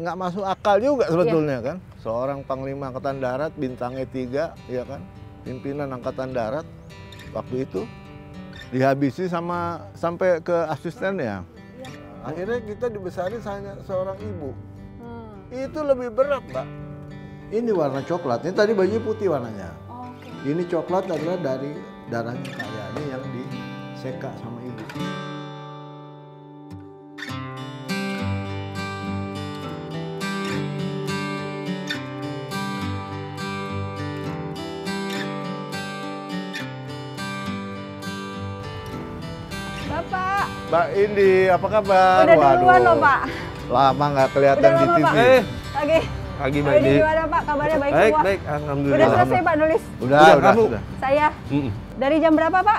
nggak masuk akal juga sebetulnya yeah. kan seorang panglima angkatan darat bintangnya tiga ya kan pimpinan angkatan darat waktu itu dihabisi sama sampai ke asisten asistennya iya. akhirnya kita dibesarin hanya seorang ibu hmm. itu lebih berat mbak ini warna coklat ini tadi baju putih warnanya okay. ini coklat adalah dari darahnya kayaknya yang diseka sama ibu Mbak Indi, apa kabar? Udah Waduh. duluan loh Pak. Lama nggak kelihatan Udah lama, di TV. Pak. Eh. Pagi. Pagi Mbak Indi. Gimana Pak? Kabarnya baik, baik semua? Baik, Alhamdulillah. Udah selesai Pak nulis? Udah, udah. udah, udah. Saya? Mm -mm. Dari jam berapa Pak?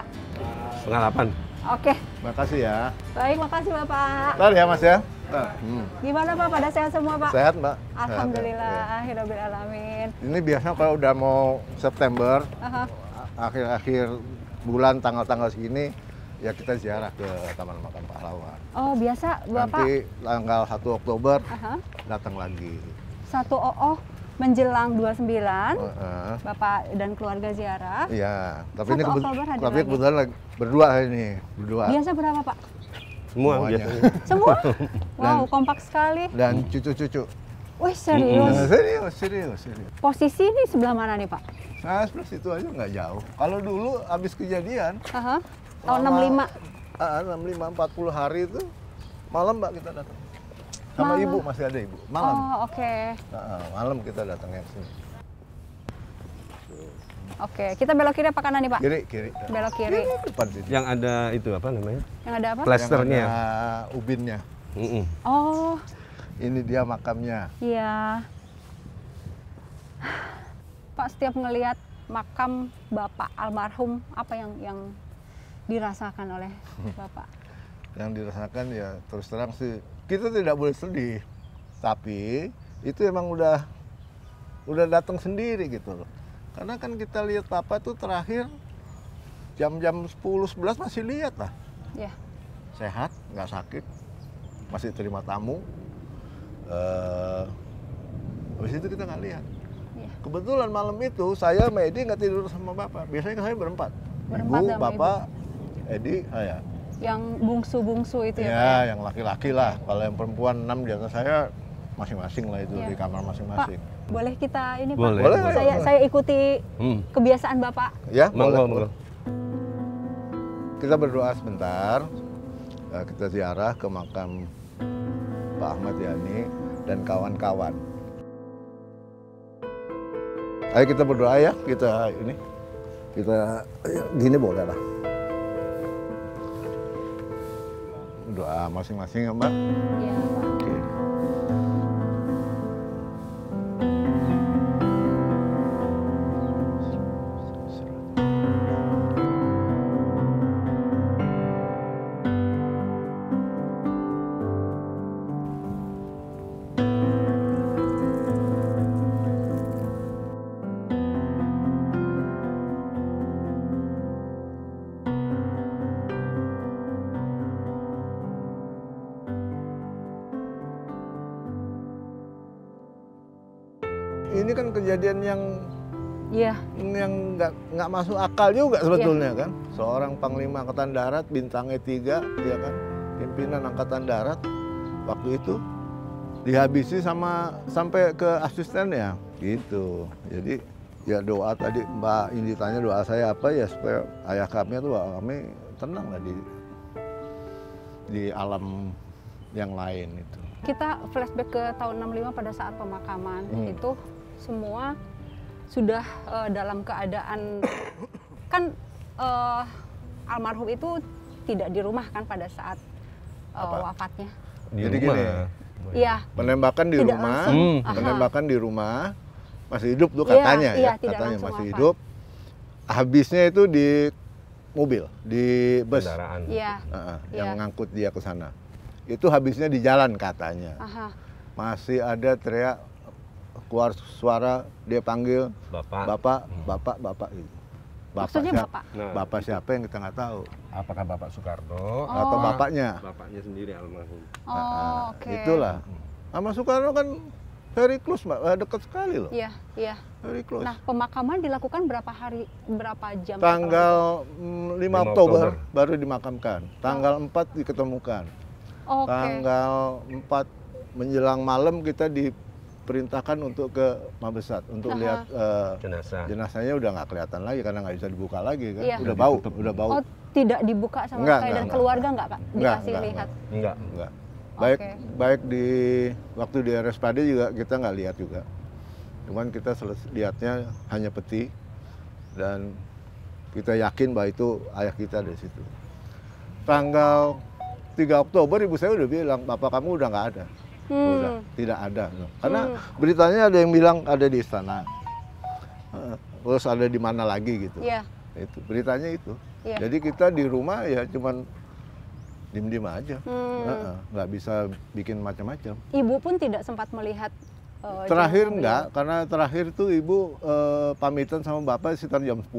Setengah delapan. Oke. Makasih ya. Baik, makasih Bapak. Ntar ya Mas ya. Hmm. hmm. Gimana Pak? Pada sehat semua Pak? Sehat Mbak. Ya. Alhamdulillah, ya. alamin. Ini biasanya kalau udah mau September, akhir-akhir uh -huh. bulan tanggal-tanggal segini, ya kita ziarah ke Taman Makam Pahlawan. Oh, biasa Bapak? Nanti tanggal 1 Oktober uh -huh. datang lagi. Satu oh, menjelang 29 uh -huh. Bapak dan keluarga ziarah. Iya, tapi ini kebut tapi kebetulan lagi. berdua ini, berdua. Biasa berapa, Pak? Semua Semuanya. Semua? Wow, kompak sekali. Dan cucu-cucu. Wih, serius? Mm Serius, serius, serius. Posisi ini sebelah mana nih, Pak? Nah, sebelah situ aja nggak jauh. Kalau dulu habis kejadian, uh -huh. Tahun oh, 65. Uh, 65 40 hari itu malam Mbak kita datang. Sama malam. ibu masih ada ibu. Oh, malam. Oh, oke. Okay. Uh, ah, malam kita datang ke sini. Oke, kita belok kiri apa kanan nih Pak? Kiri, kiri. Belok kiri. kiri depan Yang ada itu apa namanya? Yang ada apa? Plasternya. ubinnya. Mm -mm. Oh. Ini dia makamnya. Iya. Pak, setiap ngelihat makam Bapak almarhum, apa yang yang dirasakan oleh Bapak? Yang dirasakan ya terus terang sih kita tidak boleh sedih. Tapi itu emang udah udah datang sendiri gitu loh. Karena kan kita lihat Papa tuh terakhir jam-jam 10 11 masih lihat lah. Yeah. Sehat, nggak sakit. Masih terima tamu. Uh, habis itu kita nggak lihat. Ya. Kebetulan malam itu saya sama Edi nggak tidur sama bapak. Biasanya saya berempat. berempat ibu, bapak, ibu. Edi ah, ya yang bungsu-bungsu itu ya, ya Pak? Ya? yang laki-laki lah kalau yang perempuan enam di atas saya masing-masing lah itu ya. di kamar masing-masing. Pak, boleh kita ini Pak? Boleh. Saya boleh. saya ikuti hmm. kebiasaan Bapak. Ya, boleh. Monggo, Kita berdoa sebentar. Ya, kita ziarah ke makam Pak Ahmad Yani dan kawan-kawan. Ayo kita berdoa ya, kita ini kita ya, gini boleh lah. doa masing-masing ya Mbak. Ya, Pak. kan kejadian yang yeah. yang nggak nggak masuk akal juga iya. sebetulnya yeah. kan. Seorang panglima angkatan darat bintangnya tiga, dia kan pimpinan angkatan darat waktu itu dihabisi sama sampai ke asistennya gitu. Jadi ya doa tadi Mbak ini tanya doa saya apa ya supaya ayah kami tuh kami tenang lah di di alam yang lain itu. Kita flashback ke tahun 65 pada saat pemakaman hmm. itu semua sudah uh, dalam keadaan kan uh, almarhum itu tidak di rumah kan pada saat uh, wafatnya. Di Jadi rumah. gini. ya Penembakan di tidak rumah, hmm. menembakkan hmm. penembakan di rumah masih hidup tuh katanya iya, iya, ya, ya, ya katanya masih wafat. hidup. Habisnya itu di mobil, di bus. Kendaraan. Uh yang ya. yang mengangkut dia ke sana. Itu habisnya di jalan katanya. Aha. Masih ada teriak keluar suara dia panggil bapak bapak hmm. bapak bapak gitu. Bapak Maksudnya siapa? Bapak? Nah, bapak siapa yang kita nggak tahu? Apakah Bapak Soekarno? Oh. Atau bapaknya? Bapaknya sendiri almarhum. Oh, nah, okay. Nah, itulah. Hmm. Sama Soekarno kan very close, Mbak. Eh, dekat sekali loh. Iya, iya. Very close. Nah, pemakaman dilakukan berapa hari, berapa jam? Tanggal 5, mm, Oktober, Oktober baru dimakamkan. Tanggal oh. 4 diketemukan. Okay. Tanggal 4 menjelang malam kita di Perintahkan untuk ke Mabesat untuk Aha. lihat uh, jenazah. Jenazahnya udah nggak kelihatan lagi karena nggak bisa dibuka lagi kan. Iya. Udah bau, udah bau. Oh, tidak dibuka sama enggak, sekali enggak, dan keluarga enggak, Pak? Dikasih enggak, lihat. Enggak, enggak. Baik okay. baik di waktu di RSPAD juga kita nggak lihat juga. Cuman kita lihatnya hanya peti dan kita yakin bahwa itu ayah kita di situ. Tanggal 3 Oktober ibu saya udah bilang, "Bapak kamu udah nggak ada." hmm. udah tidak ada hmm. karena hmm. beritanya ada yang bilang ada di istana eh, terus ada di mana lagi gitu yeah. itu beritanya itu yeah. jadi kita di rumah ya cuman dim dim aja hmm. nggak bisa bikin macam-macam ibu pun tidak sempat melihat uh, terakhir enggak karena terakhir tuh ibu uh, pamitan sama bapak sekitar jam 10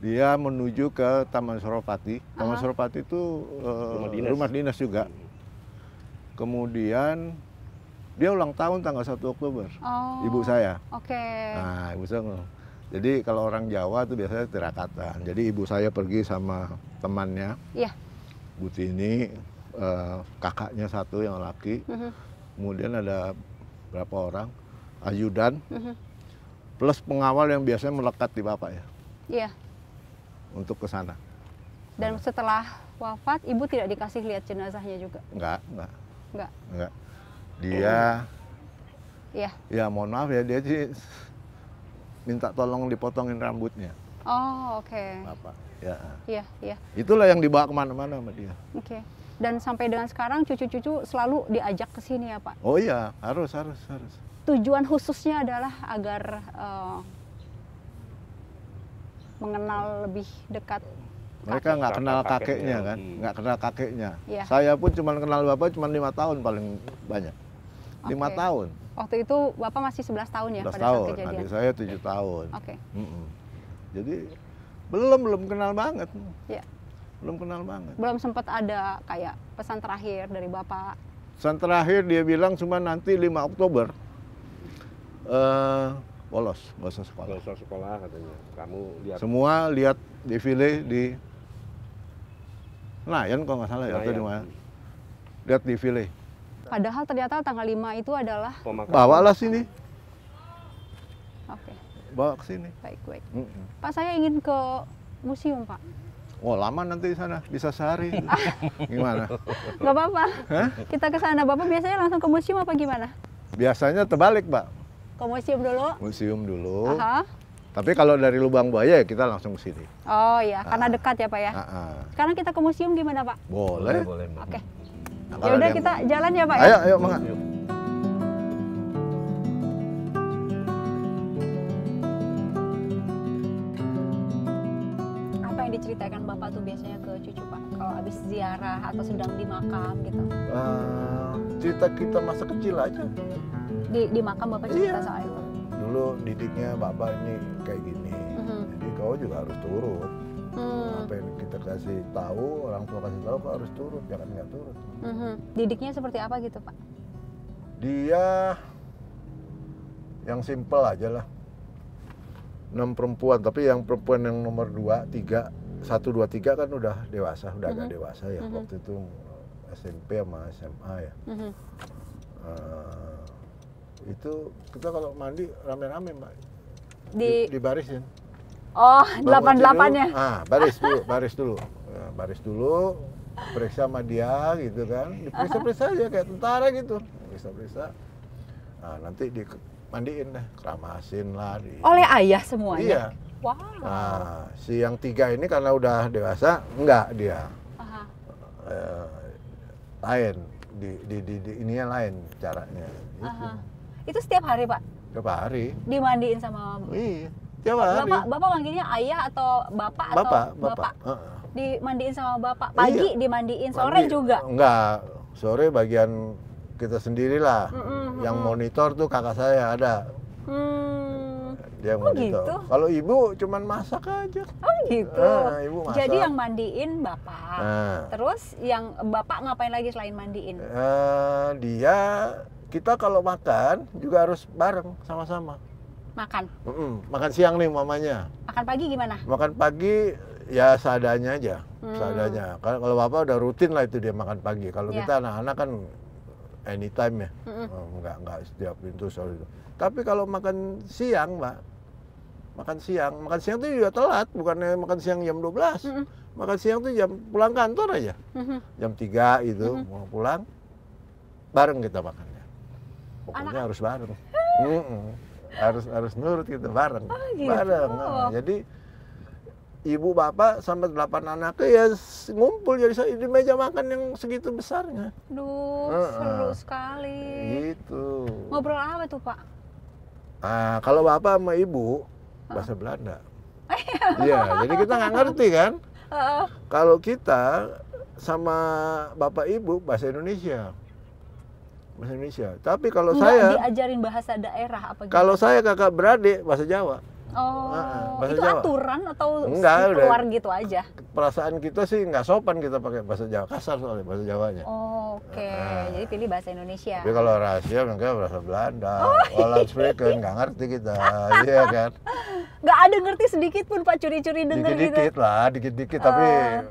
dia menuju ke Taman Soropati. Taman -huh. Soropati itu uh, rumah, rumah dinas juga kemudian dia ulang tahun tanggal 1 Oktober. Oh. Ibu saya. Oke. Okay. Nah, ibu saya. ngomong. Jadi kalau orang Jawa itu biasanya tirakatan. Jadi ibu saya pergi sama temannya. Iya. Yeah. Butini uh, eh, kakaknya satu yang laki. Uh mm-hmm. -huh. Kemudian ada berapa orang ajudan. Uh mm-hmm. -huh. Plus pengawal yang biasanya melekat di bapak ya. Iya. Yeah. Untuk ke sana. Dan setelah wafat, ibu tidak dikasih lihat jenazahnya juga? Enggak, enggak Enggak. Enggak. Dia oh. Iya. Oh. Ya, mohon maaf ya, dia sih minta tolong dipotongin rambutnya. Oh, oke. Okay. Apa? Ya. Iya, iya. Itulah yang dibawa kemana-mana sama dia. Oke. Okay. Dan sampai dengan sekarang cucu-cucu selalu diajak ke sini ya, Pak? Oh iya, harus, harus, harus. Tujuan khususnya adalah agar uh, mengenal lebih dekat mereka kan? hmm. nggak kenal kakeknya kan nggak kenal kakeknya ya. saya pun cuma kenal bapak cuma lima tahun paling banyak lima okay. tahun waktu itu bapak masih sebelas tahun ya 11 pada tahun saat kejadian adik saya tujuh tahun oke okay. mm -mm. jadi belum belum kenal banget ya. belum kenal banget belum sempat ada kayak pesan terakhir dari bapak pesan terakhir dia bilang cuma nanti 5 Oktober uh, bolos, bolos sekolah. Bolos sekolah katanya. Kamu lihat. Semua lihat defile di Nayan kalau nggak salah ya, itu dimana? Lihat di file. Padahal ternyata tanggal 5 itu adalah bawa bawalah sini. Oke. Okay. Bawa ke sini. Baik, baik. Mm -hmm. Pak, saya ingin ke museum, Pak. Oh lama nanti di sana, bisa sehari. gimana? Gak apa-apa. Kita ke sana. Bapak biasanya langsung ke museum apa gimana? Biasanya terbalik, Pak. Ke museum dulu. Museum dulu. Aha. Tapi kalau dari Lubang Buaya ya kita langsung ke sini. Oh iya, nah. karena dekat ya Pak ya. Nah, nah. Sekarang kita ke museum gimana Pak? Boleh. Boleh, boleh. Oke. Okay. ya udah kita jalan ya Pak ayo, ya. Ayo, ayo Mang. Apa yang diceritakan Bapak tuh biasanya ke cucu Pak? Kalau habis ziarah atau sedang di makam gitu. Uh, cerita kita masa kecil aja. Di, di makam Bapak cerita iya. soal dulu didiknya bapak ini kayak gini mm-hmm. jadi kau juga harus turut mm. apa yang kita kasih tahu orang tua kasih tahu kau harus turut jangan nggak turut mm-hmm. didiknya seperti apa gitu pak dia yang simple aja lah enam perempuan tapi yang perempuan yang nomor dua tiga satu dua tiga kan udah dewasa udah mm-hmm. agak dewasa ya mm-hmm. waktu itu SMP sama SMA ya mm-hmm. uh, itu kita kalau mandi rame-rame mbak. Di, di barisin. Oh, delapan delapannya. Ah, baris dulu, baris dulu, ya, baris dulu, periksa sama dia gitu kan, diperiksa-periksa aja kayak tentara gitu, periksa-periksa. Nah, nanti di mandiin deh, keramasin lah. Di... Oleh ayah semuanya. Iya. Wow. Nah, si yang tiga ini karena udah dewasa, enggak dia. Aha. Eh, lain di, di, di, di ininya lain caranya. Gitu. Aha. Itu setiap hari, Pak? Setiap hari. Dimandiin sama Iya. Setiap hari. Bapak, bapak manggilnya ayah atau bapak, bapak atau bapak? Bapak. Uh Dimandiin sama bapak. Iya. Pagi iya. dimandiin, sore Mandi. juga. Enggak, sore bagian kita sendirilah. Mm -mm, Yang monitor tuh kakak saya ada. Hmm. Dia oh monitor. Gitu? Kalau ibu cuman masak aja. Oh gitu. Nah, ibu masak. Jadi yang mandiin bapak. Nah. Terus yang bapak ngapain lagi selain mandiin? Uh, dia kita kalau makan juga harus bareng sama-sama. Makan. Mm -mm. Makan siang nih mamanya. Makan pagi gimana? Makan pagi ya seadanya aja, hmm. seadanya. Kalau bapak udah rutin lah itu dia makan pagi. Kalau yeah. kita anak-anak kan anytime ya, mm -mm. nggak nggak setiap pintu soal itu. Tapi kalau makan siang, mbak, makan siang, makan siang itu juga telat, bukannya makan siang jam 12 mm -mm. Makan siang itu jam pulang kantor aja, mm -hmm. jam 3 itu mm -hmm. mau pulang, bareng kita makannya pokoknya Anak. harus bareng mm -mm. harus harus nurut gitu bareng oh, gitu. bareng nah, oh. jadi ibu bapak sama delapan anaknya ya ngumpul jadi di meja makan yang segitu besarnya duh uh -uh. seru sekali gitu ngobrol apa tuh pak ah kalau bapak sama ibu uh. bahasa Belanda Iya, jadi kita nggak ngerti kan? Uh -uh. Kalau kita sama bapak ibu bahasa Indonesia bahasa Indonesia. Tapi kalau Nggak saya diajarin bahasa daerah apa gitu? Kalau saya kakak beradik bahasa Jawa. Oh, ah, ah, bahasa itu Jawa. aturan atau enggak, keluar udah. gitu aja? Perasaan kita sih nggak sopan kita pakai bahasa Jawa kasar soalnya bahasa Jawanya. Oh, Oke, okay. nah. Ah. jadi pilih bahasa Indonesia. Tapi kalau rahasia mungkin bahasa Belanda, oh, kan nggak ngerti kita, iya kan? Nggak ada ngerti sedikit pun pak curi-curi denger dikit -dikit gitu. Dikit-dikit lah, dikit-dikit uh. tapi oh.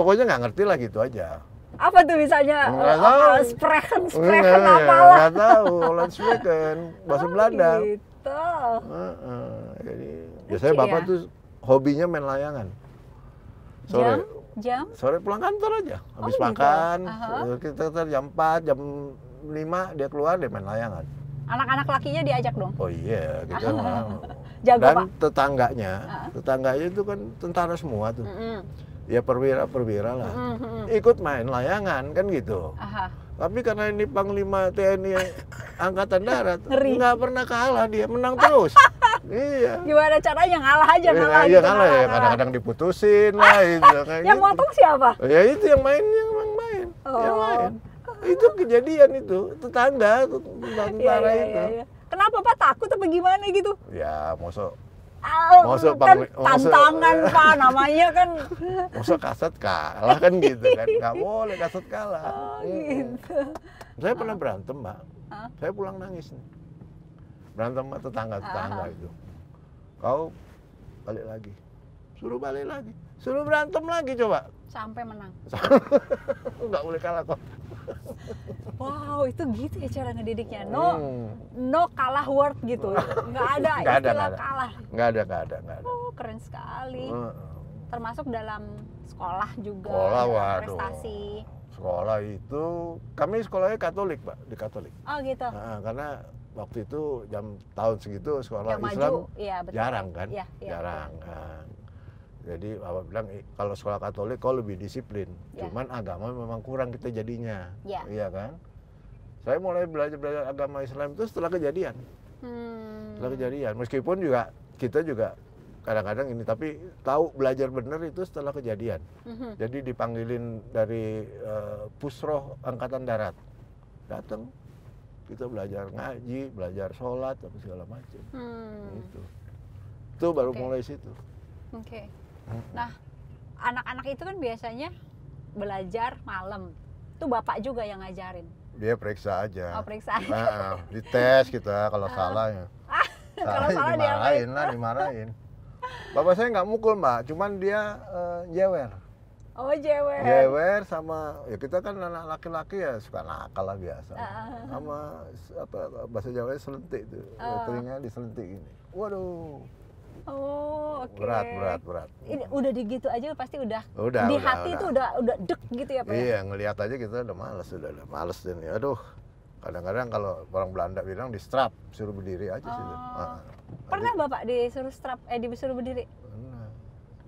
pokoknya nggak ngerti lah gitu aja apa tuh misalnya nggak uh, tahu sprechen spreken iya, iya, apalah nggak tahu Holland sprechen bahasa oh, Belanda gitu uh, uh. jadi biasanya bapak ya? tuh hobinya main layangan sore jam? jam sore pulang kantor aja oh, habis oh, makan gitu. uh -huh. kita jam 4 jam 5 dia keluar dia main layangan anak-anak lakinya diajak dong oh iya kita gitu. -huh. Ah. Kan. dan pak. tetangganya uh -huh. tetangganya itu kan tentara semua tuh uh -huh ya perwira-perwira lah. Mm -hmm. Ikut main layangan kan gitu. Aha. Tapi karena ini Panglima TNI Angkatan Darat nggak pernah kalah dia menang terus. iya. Gimana caranya ngalah aja ya, ngalah. Iya gitu, ngalah ya kadang-kadang diputusin lah. gitu, yang gitu. motong siapa? Ya itu yang main yang main. Oh. Yang main. Itu kejadian itu tetangga iya, tentara iya, iya, itu. Iya, iya. Kenapa Pak takut apa gimana gitu? Ya, mosok Masuk kan tantangan pak namanya kan masuk kasat kalah kan gitu kan nggak boleh kasut kalah oh, iya. gitu. saya pernah berantem mbak huh? saya pulang nangis nih berantem sama tetangga tetangga uh itu kau balik lagi suruh balik lagi suruh berantem lagi coba sampai menang. Nggak boleh kalah kok. Wow, itu gitu ya cara ngedidiknya. No, hmm. no kalah word gitu. Nggak ada gak istilah ada, kalah. Nggak ada, nggak ada, ada. Oh, keren sekali. Termasuk dalam sekolah juga. Sekolah, waduh. Prestasi. Sekolah itu, kami sekolahnya Katolik, Pak, di Katolik. Oh, gitu. Nah, karena waktu itu jam tahun segitu sekolah Yang Islam maju, ya, jarang kan? Ya, ya, jarang. kan. Jadi bapak bilang eh, kalau sekolah Katolik kok lebih disiplin. ya. Cuman agama memang kurang kita jadinya, ya. iya kan? Saya mulai belajar belajar agama Islam itu setelah kejadian, hmm. setelah kejadian. Meskipun juga kita juga kadang-kadang ini tapi tahu belajar benar itu setelah kejadian. hmm Jadi dipanggilin dari uh, pusroh angkatan darat, datang kita belajar ngaji, belajar sholat, apa segala macam. Hmm. Itu, itu baru okay. mulai situ. Oke. Okay. Nah, anak-anak itu kan biasanya belajar malam. Itu bapak juga yang ngajarin. Dia periksa aja. Oh, periksa aja. Nah, dites kita gitu ya kalau ah. salah ya. Ah, kalau ah, salah dimarahin lah, dimarahin. Bapak saya nggak mukul mbak, cuman dia uh, eh, jewer. Oh jewer. Jewer sama ya kita kan anak laki-laki ya suka nakal lah biasa. Uh. Sama apa bahasa Jawa selentik itu, uh. telinga diselentik ini, Waduh Oh, okay. berat, berat, berat. Ini udah digitu aja pasti udah, udah di udah, hati udah. tuh udah udah dek gitu ya pak. Ya? Iya, ngelihat aja kita gitu, udah males, udah, udah males ini ya, aduh. Kadang-kadang kalau orang Belanda bilang di strap, suruh berdiri aja oh. sih. Nah, pernah adik. bapak disuruh strap, eh disuruh berdiri? Pernah.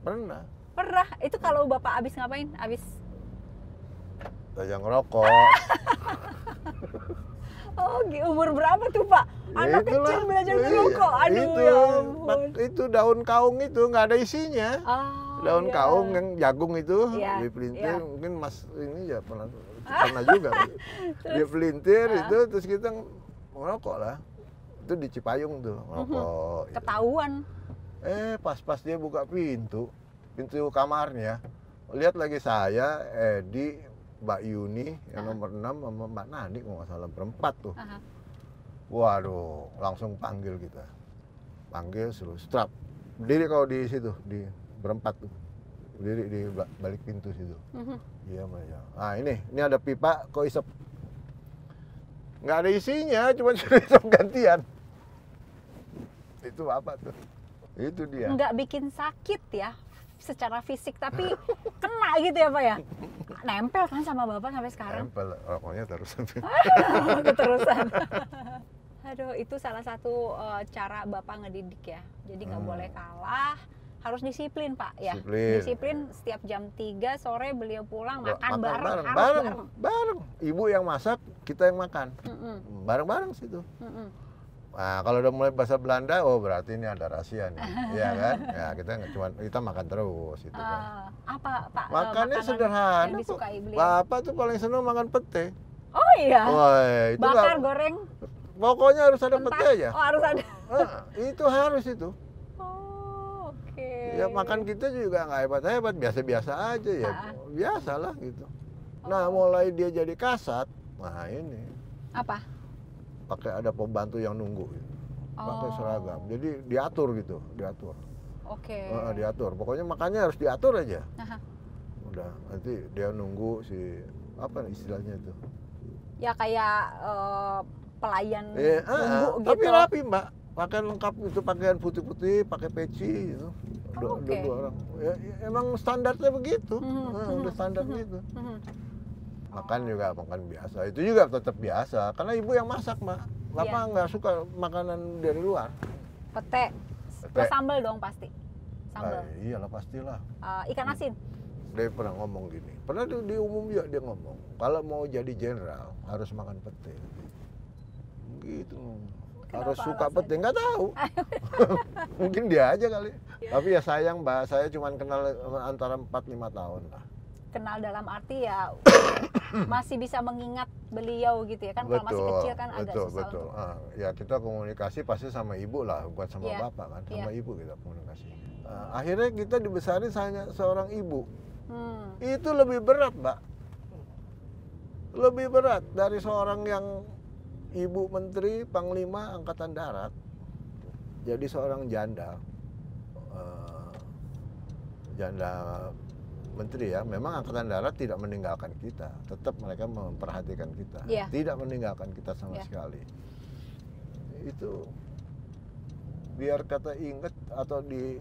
Pernah. Pernah. Itu kalau bapak abis ngapain? Abis? Tajang rokok. Oh, umur berapa tuh Pak? Anak Itulah. kecil belajar merokok. Iya. Aduh, itu, ya ampun. Itu daun kaung itu nggak ada isinya. Oh, daun iya. kaung yang jagung itu iya. dipelintir iya. mungkin Mas ini ya pernah pernah juga. Kan. di pelintir uh. itu terus kita merokok lah. Itu di Cipayung tuh merokok. Mhm. Iya. Ketahuan. Eh, pas-pas dia buka pintu, pintu kamarnya, lihat lagi saya, Edi, Mbak Yuni yang nomor enam sama Mbak Nani kalau nggak salah berempat tuh. Aha. Waduh, langsung panggil kita. Panggil suruh strap. Berdiri kalau di situ, di berempat tuh. Berdiri di balik pintu situ. Mhm. Iya, -huh. -hmm. Iya. Nah, ini, ini ada pipa kok isep. Nggak ada isinya, cuma suruh isep gantian. Itu apa tuh? Itu dia. Nggak bikin sakit ya secara fisik tapi kena gitu ya Pak ya? Nempel kan sama Bapak sampai sekarang? Nempel, oh, pokoknya terus terusan oh, Aduh, itu salah satu uh, cara Bapak ngedidik ya. Jadi nggak hmm. boleh kalah, harus disiplin Pak ya. Disiplin. disiplin setiap jam 3 sore beliau pulang makan, makan bareng, bareng, bareng, bareng, bareng. Ibu yang masak, kita yang makan. Bareng-bareng situ. Mm -mm. Nah, kalau udah mulai bahasa Belanda, oh berarti ini ada rahasia nih, ya kan? Ya kita cuma kita makan terus itu uh, kan. Ah, apa Pak? Eh, Makannya sederhana. Yang Bapak tuh paling senang makan pete. Oh iya. Wah, itu bakar gak, goreng. Pokoknya harus ada pete aja. Oh, harus ada. Nah, itu harus itu. Oh, oke. Ya makan kita juga nggak hebat-hebat, biasa-biasa aja ya. Ah, ah. Biasalah gitu. Nah, oh. mulai dia jadi kasat, nah ini. Apa? pakai ada pembantu yang nunggu gitu. oh. pakai seragam jadi diatur gitu diatur oke okay. uh, diatur pokoknya makanya harus diatur aja Aha. udah nanti dia nunggu si apa istilahnya itu ya kayak uh, pelayan eh, nunggu uh, gitu tapi rapi mbak pakai lengkap itu pakaian putih-putih pakai peci gitu oh, dua, okay. dua orang ya, ya, emang standarnya begitu mm -hmm. nah, udah standar -hmm. gitu -hmm. hmm makan juga makan biasa itu juga tetap biasa karena ibu yang masak mbak Lapa iya. nggak suka makanan dari luar pete, pete. sambal dong pasti sambal ah, iyalah pastilah uh, ikan hmm. asin dia pernah ngomong gini pernah di, di umum juga dia ngomong kalau mau jadi jenderal harus makan pete gitu Kenapa harus suka alasan? pete nggak tahu mungkin dia aja kali ya. tapi ya sayang mbak saya cuma kenal antara 4-5 tahun lah kenal dalam arti ya Hmm. masih bisa mengingat beliau gitu ya kan betul, kalau masih kecil kan agak betul, susah betul. Untuk... Uh, ya kita komunikasi pasti sama ibu lah bukan sama yeah. bapak kan sama yeah. ibu kita komunikasi uh, akhirnya kita dibesarin hanya seorang ibu hmm. itu lebih berat mbak lebih berat dari seorang yang ibu menteri panglima angkatan darat jadi seorang janda uh, janda Menteri ya, memang Angkatan Darat tidak meninggalkan kita, tetap mereka memperhatikan kita, yeah. tidak meninggalkan kita sama yeah. sekali. Itu biar kata inget atau di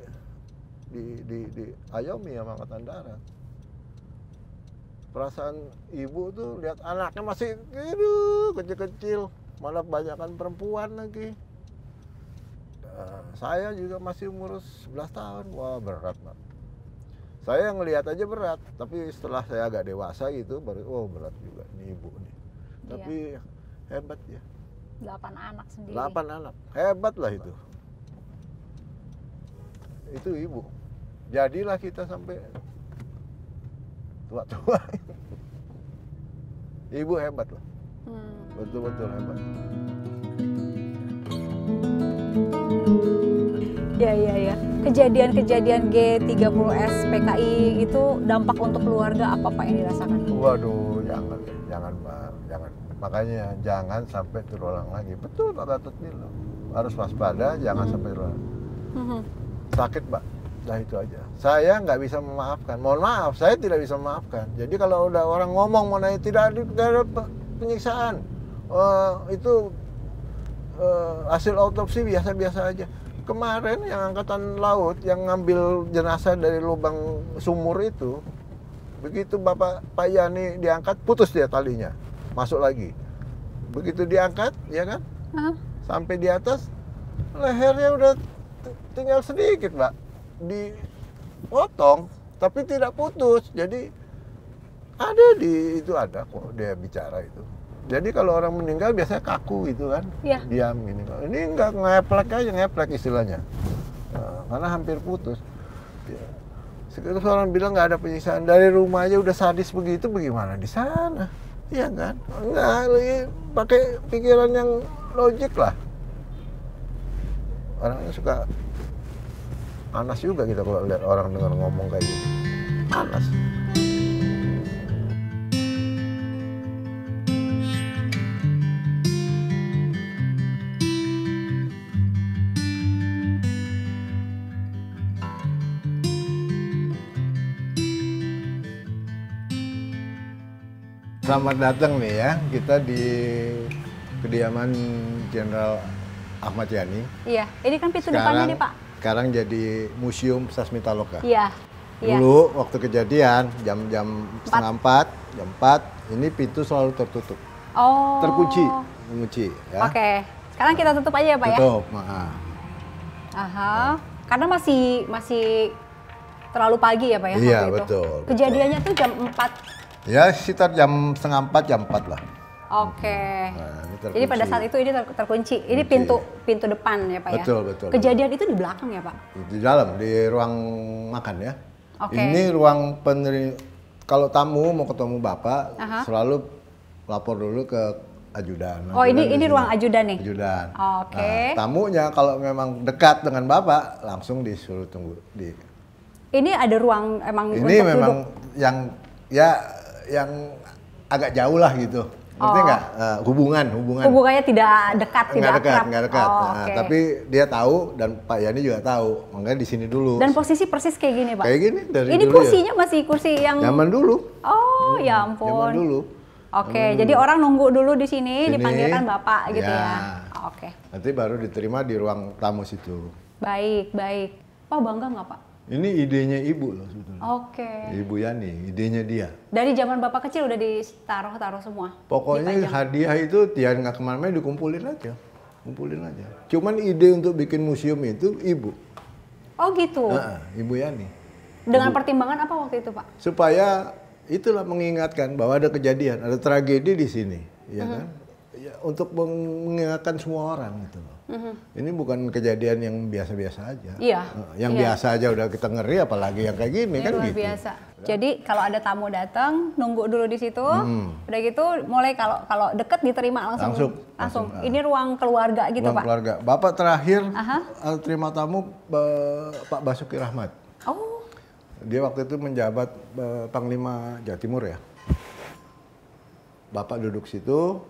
di di, di ayomi ya Angkatan Darat. Perasaan ibu tuh lihat anaknya masih itu kecil-kecil, malah banyakkan perempuan lagi. Eh, saya juga masih umur 11 tahun, wah berat banget saya ngelihat aja berat tapi setelah saya agak dewasa gitu baru oh berat juga ini ibu nih iya. tapi iya. hebat ya delapan anak sendiri delapan anak hebat lah itu itu ibu jadilah kita sampai tua-tua ibu hebat lah, hmm. betul-betul hebat thank you ya ya ya kejadian-kejadian G30S PKI itu dampak untuk keluarga apa pak yang dirasakan waduh jangan jangan pak, jangan makanya jangan sampai terulang lagi betul pak Gatot harus waspada jangan hmm. sampai terulang mm-hmm. sakit pak, Nah itu aja. Saya nggak bisa memaafkan. Mohon maaf, saya tidak bisa memaafkan. Jadi kalau udah orang ngomong mengenai tidak tidak ada penyiksaan, uh, itu uh, hasil autopsi biasa-biasa aja kemarin yang angkatan laut yang ngambil jenazah dari lubang sumur itu begitu bapak Pak Yani diangkat putus dia talinya masuk lagi begitu diangkat ya kan huh? sampai di atas lehernya udah tinggal sedikit mbak dipotong tapi tidak putus jadi ada di itu ada kok dia bicara itu jadi kalau orang meninggal biasanya kaku gitu kan, ya. diam gini. Ini nggak ngeplek aja ngeplek istilahnya, nah, karena hampir putus. Iya. Sekarang orang bilang nggak ada penyiksaan dari rumah aja udah sadis begitu, bagaimana di sana? Iya kan? Nggak, lagi pakai pikiran yang logik lah. Orangnya suka panas juga kita kalau lihat orang dengar ngomong kayak gitu. Panas. Selamat datang nih ya, kita di kediaman Jenderal Ahmad Yani. Iya, ini kan pintu sekarang, depannya nih Pak. Sekarang jadi Museum Sasmita Loka. Iya, iya. Dulu iya. waktu kejadian jam-jam setengah empat, jam empat, ini pintu selalu tertutup. Oh. Terkunci, mengunci. Ya. Oke, okay. sekarang kita tutup aja ya Pak tutup. ya. Tutup, ah. Aha, ya. karena masih masih terlalu pagi ya Pak ya? Iya, betul. Itu. Kejadiannya betul. tuh jam empat. Ya sekitar jam setengah empat, jam empat lah. Oke. Okay. Nah, Jadi pada saat itu ini terkunci. Ini kunci. pintu pintu depan ya pak betul, ya. Betul betul. Kejadian itu di belakang ya pak? Di dalam di ruang makan ya. Oke. Okay. Ini ruang penerima. Kalau tamu mau ketemu bapak uh -huh. selalu lapor dulu ke ajudan. Oh ini ini ruang ajudan nih. Ajudan. Oke. Okay. Nah, tamunya kalau memang dekat dengan bapak langsung disuruh tunggu di. Ini ada ruang emang ini untuk memang duduk. yang ya yang agak jauh lah gitu. Ngerti oh. nggak? Uh, hubungan, hubungan. Hubungannya tidak dekat, tidak nggak dekat, dekat, oh, nah, okay. Tapi dia tahu dan Pak Yani juga tahu. Makanya di sini dulu. Dan posisi persis kayak gini, Pak. Kayak gini dari Ini dulu ya. kursinya ya. masih kursi yang Zaman dulu. Oh, ya hmm, ya ampun. Zaman dulu. Oke, okay, jadi orang nunggu dulu di sini, sini dipanggilkan Bapak gitu ya. ya. Oke. Okay. Nanti baru diterima di ruang tamu situ. Baik, baik. Pak oh, bangga nggak Pak ini idenya ibu loh sebetulnya. Oke. Okay. Ibu Yani, idenya dia. Dari zaman bapak kecil udah ditaruh-taruh semua. Pokoknya dipajang. hadiah itu tiap nggak kemana-mana dikumpulin aja, kumpulin aja. Cuman ide untuk bikin museum itu ibu. Oh gitu. Nah, ibu Yani. Dengan ibu. pertimbangan apa waktu itu pak? Supaya itulah mengingatkan bahwa ada kejadian, ada tragedi di sini, ya hmm. kan? Ya, untuk mengingatkan semua orang gitu hmm Ini bukan kejadian yang biasa-biasa aja. Iya. Eh, yang iya. biasa aja udah kita ngeri, apalagi yang kayak gini Ini kan luar gitu. biasa. Jadi kalau ada tamu datang, nunggu dulu di situ. Hmm. Udah gitu, mulai kalau kalau deket diterima langsung. Langsung. Langsung. langsung. Ini ah. ruang keluarga gitu ruang pak. Keluarga. Bapak terakhir uh-huh. terima tamu eh, Pak Basuki Rahmat. Oh. Dia waktu itu menjabat Panglima Jawa Timur ya. Bapak duduk situ,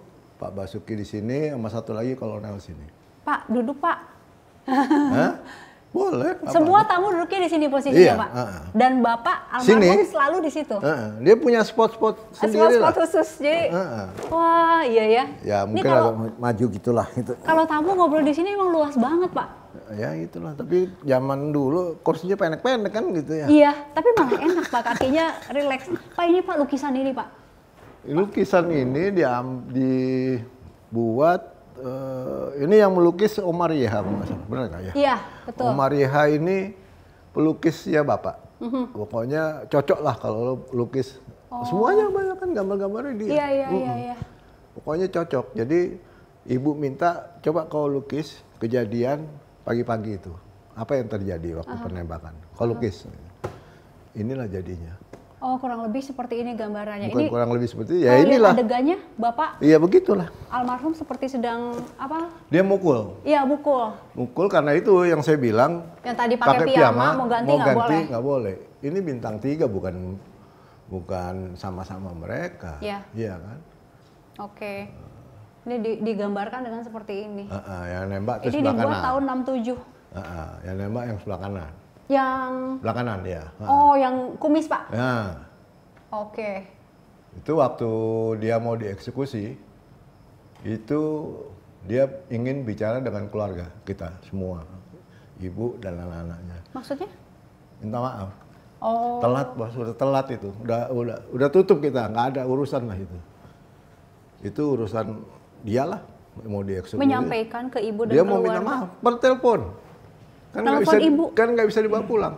Pak Basuki di sini, sama satu lagi kolonel sini Pak, duduk Pak. Boleh. Semua apa? tamu duduknya di sini posisinya iya, Pak. Uh, uh. Dan Bapak almarhum selalu di situ. Uh, uh. Dia punya spot-spot ah, sendiri Spot-spot khusus. Jadi, uh, uh. wah iya ya. Ya mungkin Ini kalau, maju gitulah. Itu. Kalau tamu ngobrol di sini emang luas banget Pak. Ya itulah, tapi zaman dulu kursinya pendek-pendek kan gitu ya. Iya, tapi malah enak Pak, kakinya rileks Pak ini Pak lukisan ini Pak. Lukisan ini di, dibuat Eh, ini yang melukis Omar Yeha, benar nggak ya? Iya, betul. Omar Yeha ini pelukis ya bapak. Mm-hmm. Pokoknya cocok lah kalau lo lukis. Oh. Semuanya banyak kan gambar-gambarnya dia. iya, iya, iya, mhm. iya, Pokoknya cocok. Jadi ibu minta coba kau lukis kejadian pagi-pagi itu. Apa yang terjadi waktu uh-huh. penembakan? Kau lukis. Inilah jadinya. Oh, kurang lebih seperti ini gambarannya. Bukan ini kurang lebih seperti ini. ya inilah. Adegannya Bapak? Iya, begitulah. Almarhum seperti sedang apa? Dia mukul. Iya, mukul. Mukul karena itu yang saya bilang. Yang tadi pakai, pakai piyama, piyama, mau ganti nggak boleh. Nggak boleh. Ini bintang tiga bukan bukan sama-sama mereka. Iya. Iya kan? Oke. Okay. Ini digambarkan dengan seperti ini. Uh, uh, yang nembak itu Ini dibuat kanan. tahun 67. Uh, uh, yang nembak yang sebelah kanan. Yang belakangan ya. Oh, yang kumis pak? Ya. Oke. Okay. Itu waktu dia mau dieksekusi, itu dia ingin bicara dengan keluarga kita semua, ibu dan anak-anaknya. Maksudnya? Minta maaf. Oh. Telat, bos udah telat itu, udah udah udah tutup kita, nggak ada urusan lah itu. Itu urusan dialah mau dieksekusi. Menyampaikan ke ibu dan dia keluarga. Dia mau minta maaf, bertelpon Kan nggak bisa ibu. kan nggak bisa dibawa pulang.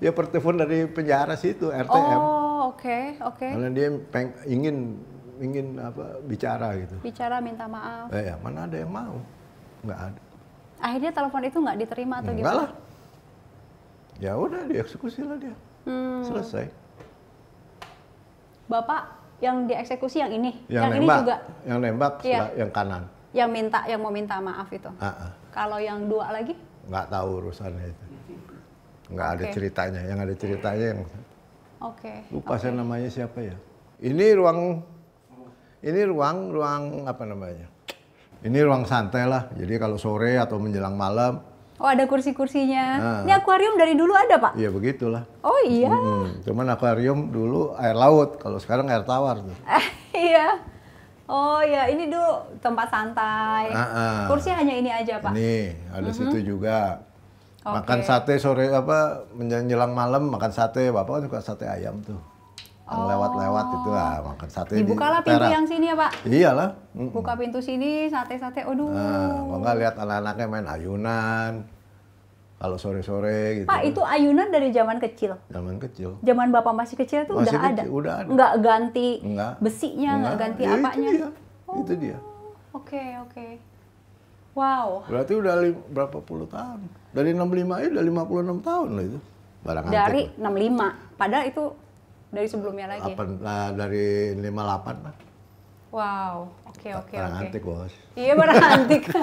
Dia pertelepon dari penjara situ RTM. Oh, oke, okay, oke. Okay. Karena dia peng, ingin ingin apa bicara gitu. Bicara minta maaf. Eh, ya, mana ada yang mau? Nggak ada. Akhirnya telepon itu nggak diterima atau Enggak gitu lah. Ya udah dieksekusi lah dia. Hmm. Selesai. Bapak yang dieksekusi yang ini, yang, yang nembak, ini juga. Yang nembak, iya. yang kanan. Yang minta, yang mau minta maaf itu. Uh -uh. Kalau yang dua lagi? nggak tahu urusannya itu. Nggak okay. ada ceritanya, yang ada ceritanya yang Oke. Okay. Lupa okay. saya namanya siapa ya. Ini ruang ini ruang ruang apa namanya? Ini ruang santai lah. Jadi kalau sore atau menjelang malam. Oh ada kursi-kursinya. Nah. Ini akuarium dari dulu ada pak? Iya begitulah. Oh iya. Hmm, cuman akuarium dulu air laut. Kalau sekarang air tawar tuh. iya. Oh ya, ini dulu tempat santai. Uh -uh. Kursi hanya ini aja pak. Ini ada mm -hmm. situ juga. Okay. Makan sate sore apa menjelang malam makan sate bapak kan suka sate ayam tuh. Oh. Lewat-lewat itu lah makan sate. Dibukalah di pintu yang sini ya pak. Iyalah. Mm -mm. Buka pintu sini sate-sate. Aduh. Nah, mau lihat anak-anaknya main ayunan kalau sore-sore gitu. Pak, kan. itu ayunan dari zaman kecil. Zaman kecil. Zaman Bapak masih kecil itu masih udah ada. Udah ada. Enggak ganti enggak. besinya, enggak, ganti ya, apanya. Itu dia. Oh. Itu dia. Oke, oke. Wow. Berarti udah berapa puluh tahun? Dari 65 itu udah 56 tahun loh itu. Barang dari antik. 65. Padahal itu dari sebelumnya lagi. Apa, nah, dari 58 lah. Wow. Oke, okay, oke, okay, oke. Barang okay. antik, Bos. Iya, barang antik.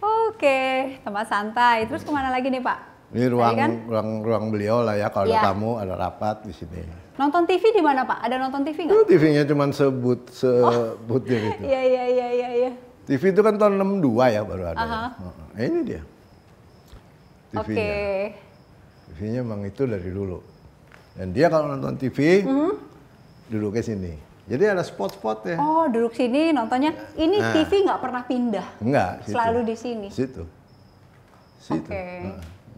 Oke, tempat santai. Terus kemana lagi nih Pak? Ini ruang kan? ruang ruang beliau lah ya. Kalau ya. ada iya. tamu, ada rapat di sini. Nonton TV di mana Pak? Ada nonton TV nggak? TV-nya cuma sebut sebut oh. gitu. Iya iya iya iya. Ya. TV itu kan tahun 62 ya baru ada. Uh -huh. ya. ini dia. TV-nya. Oke. Okay. TV-nya memang itu dari dulu. Dan dia kalau nonton TV, dulu -hmm. duduknya sini. Jadi ada spot-spotnya. Oh, duduk sini nontonnya. Ini nah, TV nggak pernah pindah. Nggak. Selalu di sini. Situ. Situ. Oke. Okay.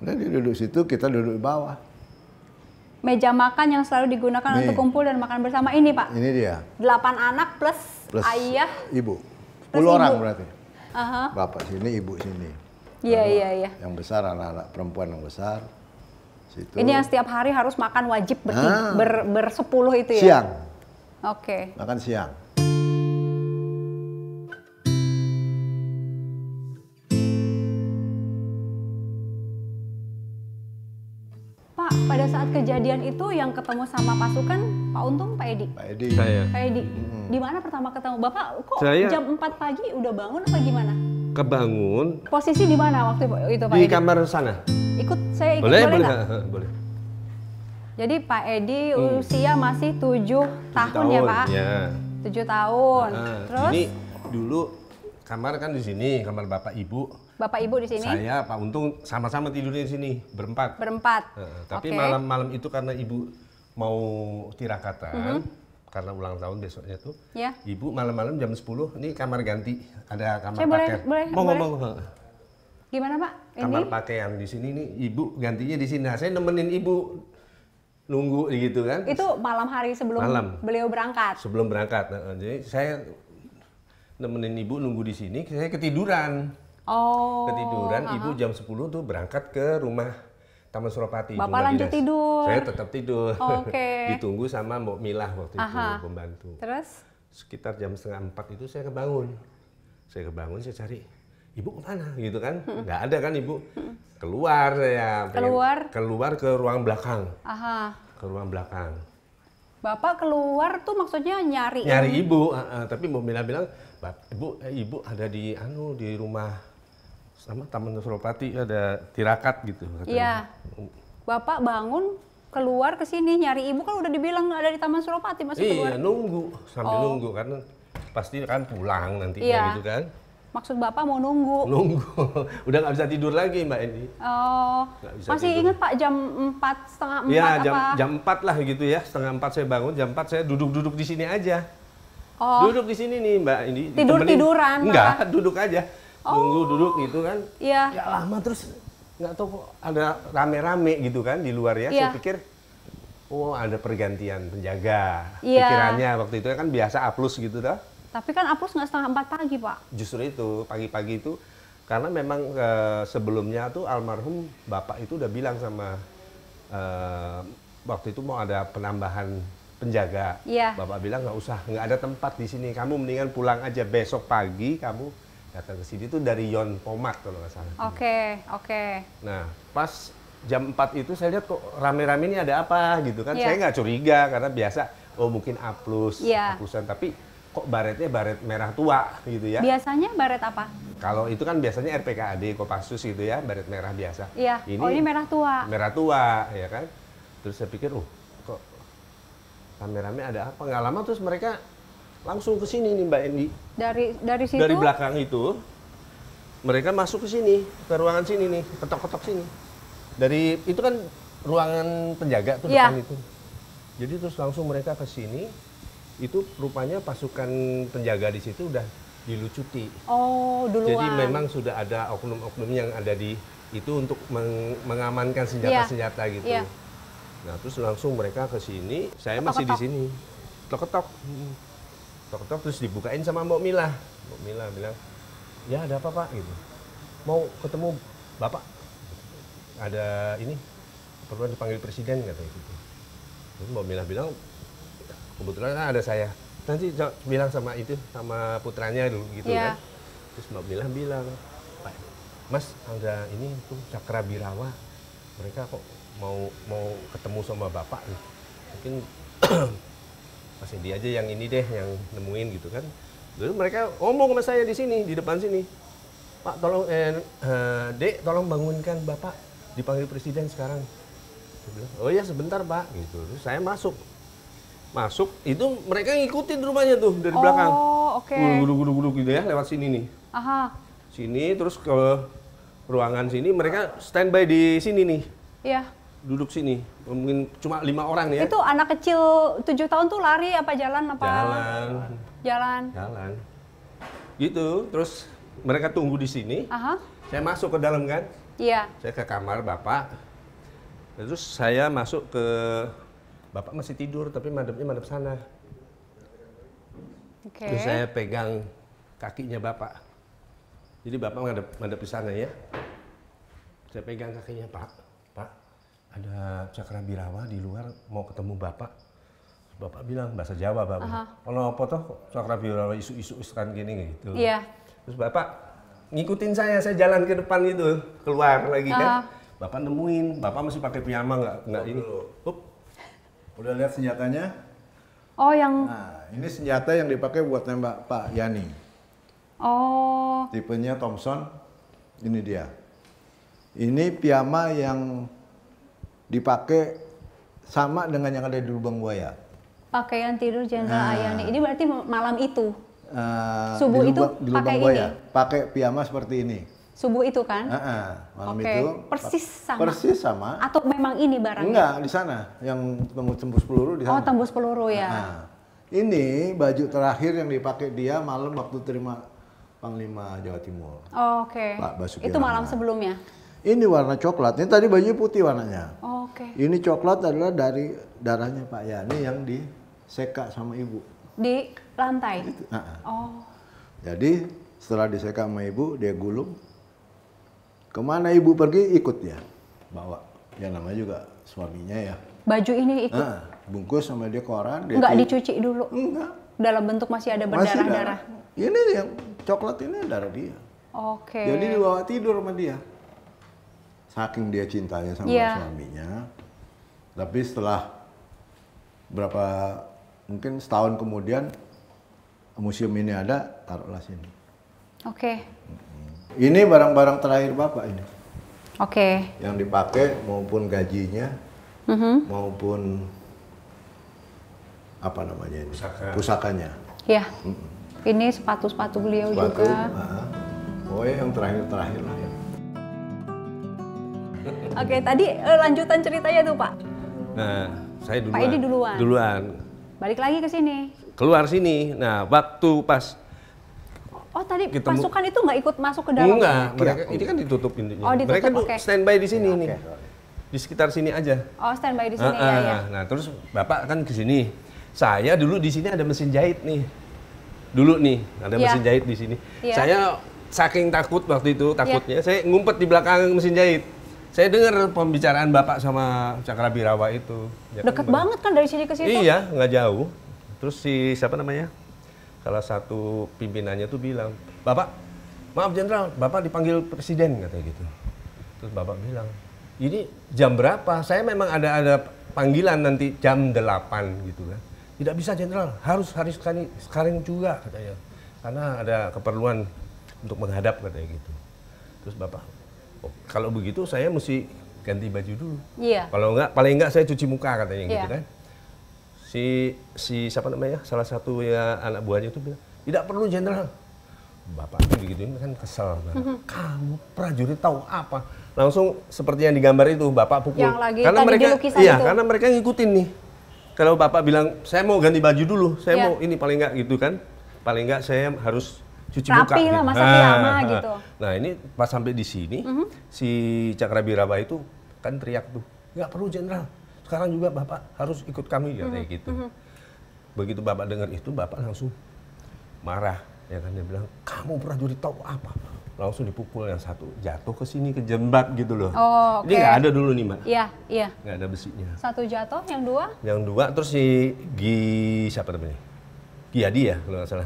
Nah, Jadi duduk situ, kita duduk di bawah. Meja makan yang selalu digunakan Nih. untuk kumpul dan makan bersama ini, Pak. Ini dia. Delapan anak plus, plus ayah. Ibu. Sepuluh orang berarti. Uh-huh. Bapak sini, ibu sini. Iya, iya, iya. Yang besar anak-anak perempuan yang besar. Situ. Ini yang setiap hari harus makan wajib ber- ah. ber, bersepuluh itu ya? Siang Oke. Okay. Makan siang. Pak, pada saat kejadian itu yang ketemu sama pasukan Pak Untung, Pak Edi. Pak Edi. Saya. Pak Edi. Di mana pertama ketemu Bapak? Kok Saya... jam 4 pagi udah bangun apa gimana? Kebangun. Posisi di mana waktu itu Pak di Edi? kamar sana. Ikut saya ikut boleh boleh. Boleh. boleh. Jadi Pak Edi hmm. usia masih tujuh tahun, tahun ya Pak? Ya. Tujuh tahun. Nah, Terus? Ini dulu kamar kan di sini, kamar Bapak Ibu. Bapak Ibu di sini? Saya Pak Untung sama-sama tidurnya di sini, berempat. Berempat. Nah, tapi malam-malam okay. itu karena Ibu mau tirakatan, mm -hmm. karena ulang tahun besoknya tuh, Ya. Ibu malam-malam jam 10, ini kamar ganti, ada kamar Saya paket. Boleh, boleh, mau boleh. ngomong. Gimana Pak? Kamar ini? pakaian di sini nih, Ibu gantinya di sini. Nah, saya nemenin Ibu nunggu gitu kan. Itu malam hari sebelum malam. beliau berangkat. Sebelum berangkat. jadi saya nemenin ibu nunggu di sini, saya ketiduran. Oh. Ketiduran, uh-huh. ibu jam 10 tuh berangkat ke rumah Taman Suropati. Bapak lanjut dinas. tidur. Saya tetap tidur. Oke. Okay. Ditunggu sama Mbok Milah waktu Aha. itu pembantu. Terus? Sekitar jam setengah empat itu saya kebangun. Saya kebangun, saya cari ibu kemana gitu kan nggak ada kan ibu keluar ya. keluar keluar ke ruang belakang Aha. ke ruang belakang bapak keluar tuh maksudnya nyari nyari ibu, ibu. Uh, uh, tapi mau bilang bilang ibu eh, ibu ada di anu di rumah sama taman Suropati ada tirakat gitu iya bapak bangun keluar ke sini nyari ibu kan udah dibilang ada di taman Suropati masih iya, keluar iya nunggu sambil oh. nunggu kan pasti kan pulang nantinya iya. gitu kan Maksud Bapak mau nunggu? Nunggu. Udah nggak bisa tidur lagi Mbak Eni. Oh, masih tidur. ingat Pak jam 4, setengah 4 ya, jam, apa? jam 4 lah gitu ya. Setengah 4 saya bangun, jam 4 saya duduk-duduk di sini aja. Oh. Duduk di sini nih Mbak Eni. Tidur-tiduran? Enggak, duduk aja. Oh. Nunggu duduk gitu kan. Iya. Gak lama terus nggak tahu kok ada rame-rame gitu kan di luar ya. ya. Saya iya. pikir oh ada pergantian penjaga. Ya. Pikirannya waktu itu ya kan biasa aplus gitu dah tapi kan apus nggak setengah empat pagi, Pak. Justru itu, pagi-pagi itu karena memang uh, sebelumnya tuh almarhum bapak itu udah bilang sama uh, waktu itu mau ada penambahan penjaga. Iya. Bapak bilang nggak usah, nggak ada tempat di sini. Kamu mendingan pulang aja besok pagi kamu datang ke sini tuh dari Yon Pomat kalau nggak salah. Oke, okay, oke. Okay. Nah, pas jam 4 itu saya lihat kok rame-rame ini ada apa gitu kan. Ya. Saya nggak curiga karena biasa oh mungkin aplus, yeah. aplusan tapi kok baretnya baret merah tua gitu ya. Biasanya baret apa? Kalau itu kan biasanya RPKAD, Kopassus gitu ya, baret merah biasa. Iya. Oh, ini, oh ini merah tua. Merah tua, ya kan. Terus saya pikir, uh kok rame-rame ada apa? Nggak lama terus mereka langsung ke sini nih Mbak Endi. Dari dari situ? Dari belakang itu, mereka masuk ke sini, ke ruangan sini nih, ketok-ketok sini. Dari itu kan ruangan penjaga tuh ya. depan itu. Jadi terus langsung mereka ke sini, itu rupanya pasukan penjaga di situ udah dilucuti. Oh, duluan. Jadi memang sudah ada oknum-oknum yang ada di itu untuk meng mengamankan senjata-senjata yeah. gitu. Yeah. Nah, terus langsung mereka ke sini, saya ketok, masih ketok. di sini. Ketok-ketok. Ketok-ketok terus dibukain sama Mbok Mila. Mbok Mila bilang, "Ya, ada apa, Pak?" gitu. "Mau ketemu Bapak." Ada ini perlu dipanggil presiden katanya gitu. Terus Mbok Mila bilang, kebetulan ah, ada saya nanti bilang sama itu sama putranya dulu gitu yeah. kan terus mbak bilang bilang Mas ada ini tuh Cakra Birawa mereka kok mau mau ketemu sama bapak nih mungkin masih dia aja yang ini deh yang nemuin gitu kan dulu mereka ngomong sama saya di sini di depan sini Pak tolong eh, eh Dek tolong bangunkan bapak dipanggil presiden sekarang oh ya sebentar pak gitu terus saya masuk masuk itu mereka ngikutin rumahnya tuh dari oh, belakang. oke. Okay. Gulu gulu gulu gitu ya lewat sini nih. Aha. Sini terus ke ruangan sini mereka standby di sini nih. Iya. Duduk sini, mungkin cuma lima orang ya. Itu anak kecil tujuh tahun tuh lari apa jalan apa? Jalan. Jalan. Jalan. Gitu, terus mereka tunggu di sini. Aha. Saya masuk ke dalam kan? Iya. Saya ke kamar bapak. Terus saya masuk ke bapak masih tidur tapi madepnya madep sana. Okay. Terus saya pegang kakinya bapak. Jadi bapak madep madep di sana ya. Saya pegang kakinya pak. Pak, ada cakra birawa di luar mau ketemu bapak. Bapak bilang bahasa Jawa bapak. Kalau apa toh cakra birawa isu-isu kan gini gitu. Iya. Yeah. Terus bapak ngikutin saya, saya jalan ke depan itu keluar lagi uh. kan. Bapak nemuin, bapak masih pakai piyama nggak nggak ini. Hup, Udah lihat senjatanya? Oh, yang Nah, ini senjata yang dipakai buat nembak Pak Yani. Oh. Tipenya Thompson. Ini dia. Ini piyama yang dipakai sama dengan yang ada di lubang buaya. Pakaian tidur Jenderal nah. Ayani. Ini berarti malam itu. Uh, subuh di lubang, itu di lubang pakai buaya. ini. Pakai piyama seperti ini subuh itu kan? Uh -uh, malam okay. itu. Persis sama. Persis sama. Atau memang ini barangnya? Enggak, di sana yang tembus peluru di oh, sana. Oh, tembus peluru ya. Uh -huh. Ini baju terakhir yang dipakai dia malam waktu terima Panglima Jawa Timur. Oh, Oke. Okay. Pak Basuki. Itu malam Rana. sebelumnya. Ini warna coklat. Ini tadi baju putih warnanya. Oh, Oke. Okay. Ini coklat adalah dari darahnya Pak Yani yang diseka sama ibu. Di lantai. Itu, Uh -uh. Oh. Jadi setelah diseka sama ibu dia gulung Kemana ibu pergi ikut ya, bawa. Ya namanya juga suaminya ya. Baju ini ikut. Nah, bungkus sama dia koran. Dia Nggak dicuci dulu. Enggak. Dalam bentuk masih ada berdarah-darah. Ini yang coklat ini darah dia. Oke. Okay. Jadi dibawa tidur sama dia. Saking dia cintanya sama yeah. suaminya. Tapi setelah berapa mungkin setahun kemudian museum ini ada taruhlah sini. Oke. Okay. Mm. Ini barang-barang terakhir Bapak ini. Oke. Okay. Yang dipakai maupun gajinya mm -hmm. maupun apa namanya ini? Pusaka. Pusakanya. Iya. Mm -hmm. Ini sepatu-sepatu beliau sepatu, juga. uh, oh ya yang terakhir-terakhir lah ya. Oke, okay, tadi eh, lanjutan ceritanya tuh Pak. Nah, saya duluan. Pak Edi duluan. Duluan. Balik lagi ke sini. Keluar sini. Nah, waktu pas Oh tadi gitu. pasukan itu nggak ikut masuk ke dalam? Enggak, mereka ini kan ditutup pintunya. Oh, ditutup, mereka okay. standby di sini ya, nih. Di sekitar sini aja. Oh, standby di sini nah, ya, nah, ya. Nah, terus Bapak kan ke sini. Saya dulu di sini ada mesin jahit nih. Dulu nih, ada yeah. mesin jahit di sini. Yeah. Saya saking takut waktu itu, ya. takutnya yeah. saya ngumpet di belakang mesin jahit. Saya dengar pembicaraan Bapak sama Cakrabirawa itu. Ya Dekat kan, banget kan dari sini ke situ? Iya, nggak jauh. Terus si siapa namanya? salah satu pimpinannya tuh bilang, Bapak, maaf Jenderal, Bapak dipanggil Presiden katanya gitu. Terus Bapak bilang, ini jam berapa? Saya memang ada ada panggilan nanti jam 8 gitu kan. Tidak bisa Jenderal, harus hari sekali sekarang juga katanya. Karena ada keperluan untuk menghadap katanya gitu. Terus Bapak, oh, kalau begitu saya mesti ganti baju dulu. Iya. Kalau enggak, paling enggak saya cuci muka katanya gitu iya. gitu kan si si siapa namanya salah satu ya anak buahnya itu bilang tidak perlu jenderal bapak begitu ini kan kesel banget hmm, hmm. kamu prajurit tahu apa langsung seperti yang digambar itu bapak pukul yang lagi karena mereka iya itu. karena mereka ngikutin nih kalau bapak bilang saya mau ganti baju dulu saya yeah. mau ini paling nggak gitu kan paling nggak saya harus cuci Rapi muka lah, gitu. Masa piyama, ah, nah, gitu. nah ini pas sampai di sini mm -hmm. si Cakrabirawa itu kan teriak tuh nggak perlu jenderal sekarang juga Bapak harus ikut kami ya kayak mm-hmm. gitu. Mm-hmm. Begitu Bapak dengar itu Bapak langsung marah ya kan dia bilang kamu prajurit tahu apa? Langsung dipukul yang satu jatuh ke sini ke jembat gitu loh. Oh, okay. Ini nggak ada dulu nih mbak. Iya iya. Nggak ada besinya. Satu jatuh, yang dua? Yang dua terus si Gi siapa namanya? Giadi ya kalau nggak salah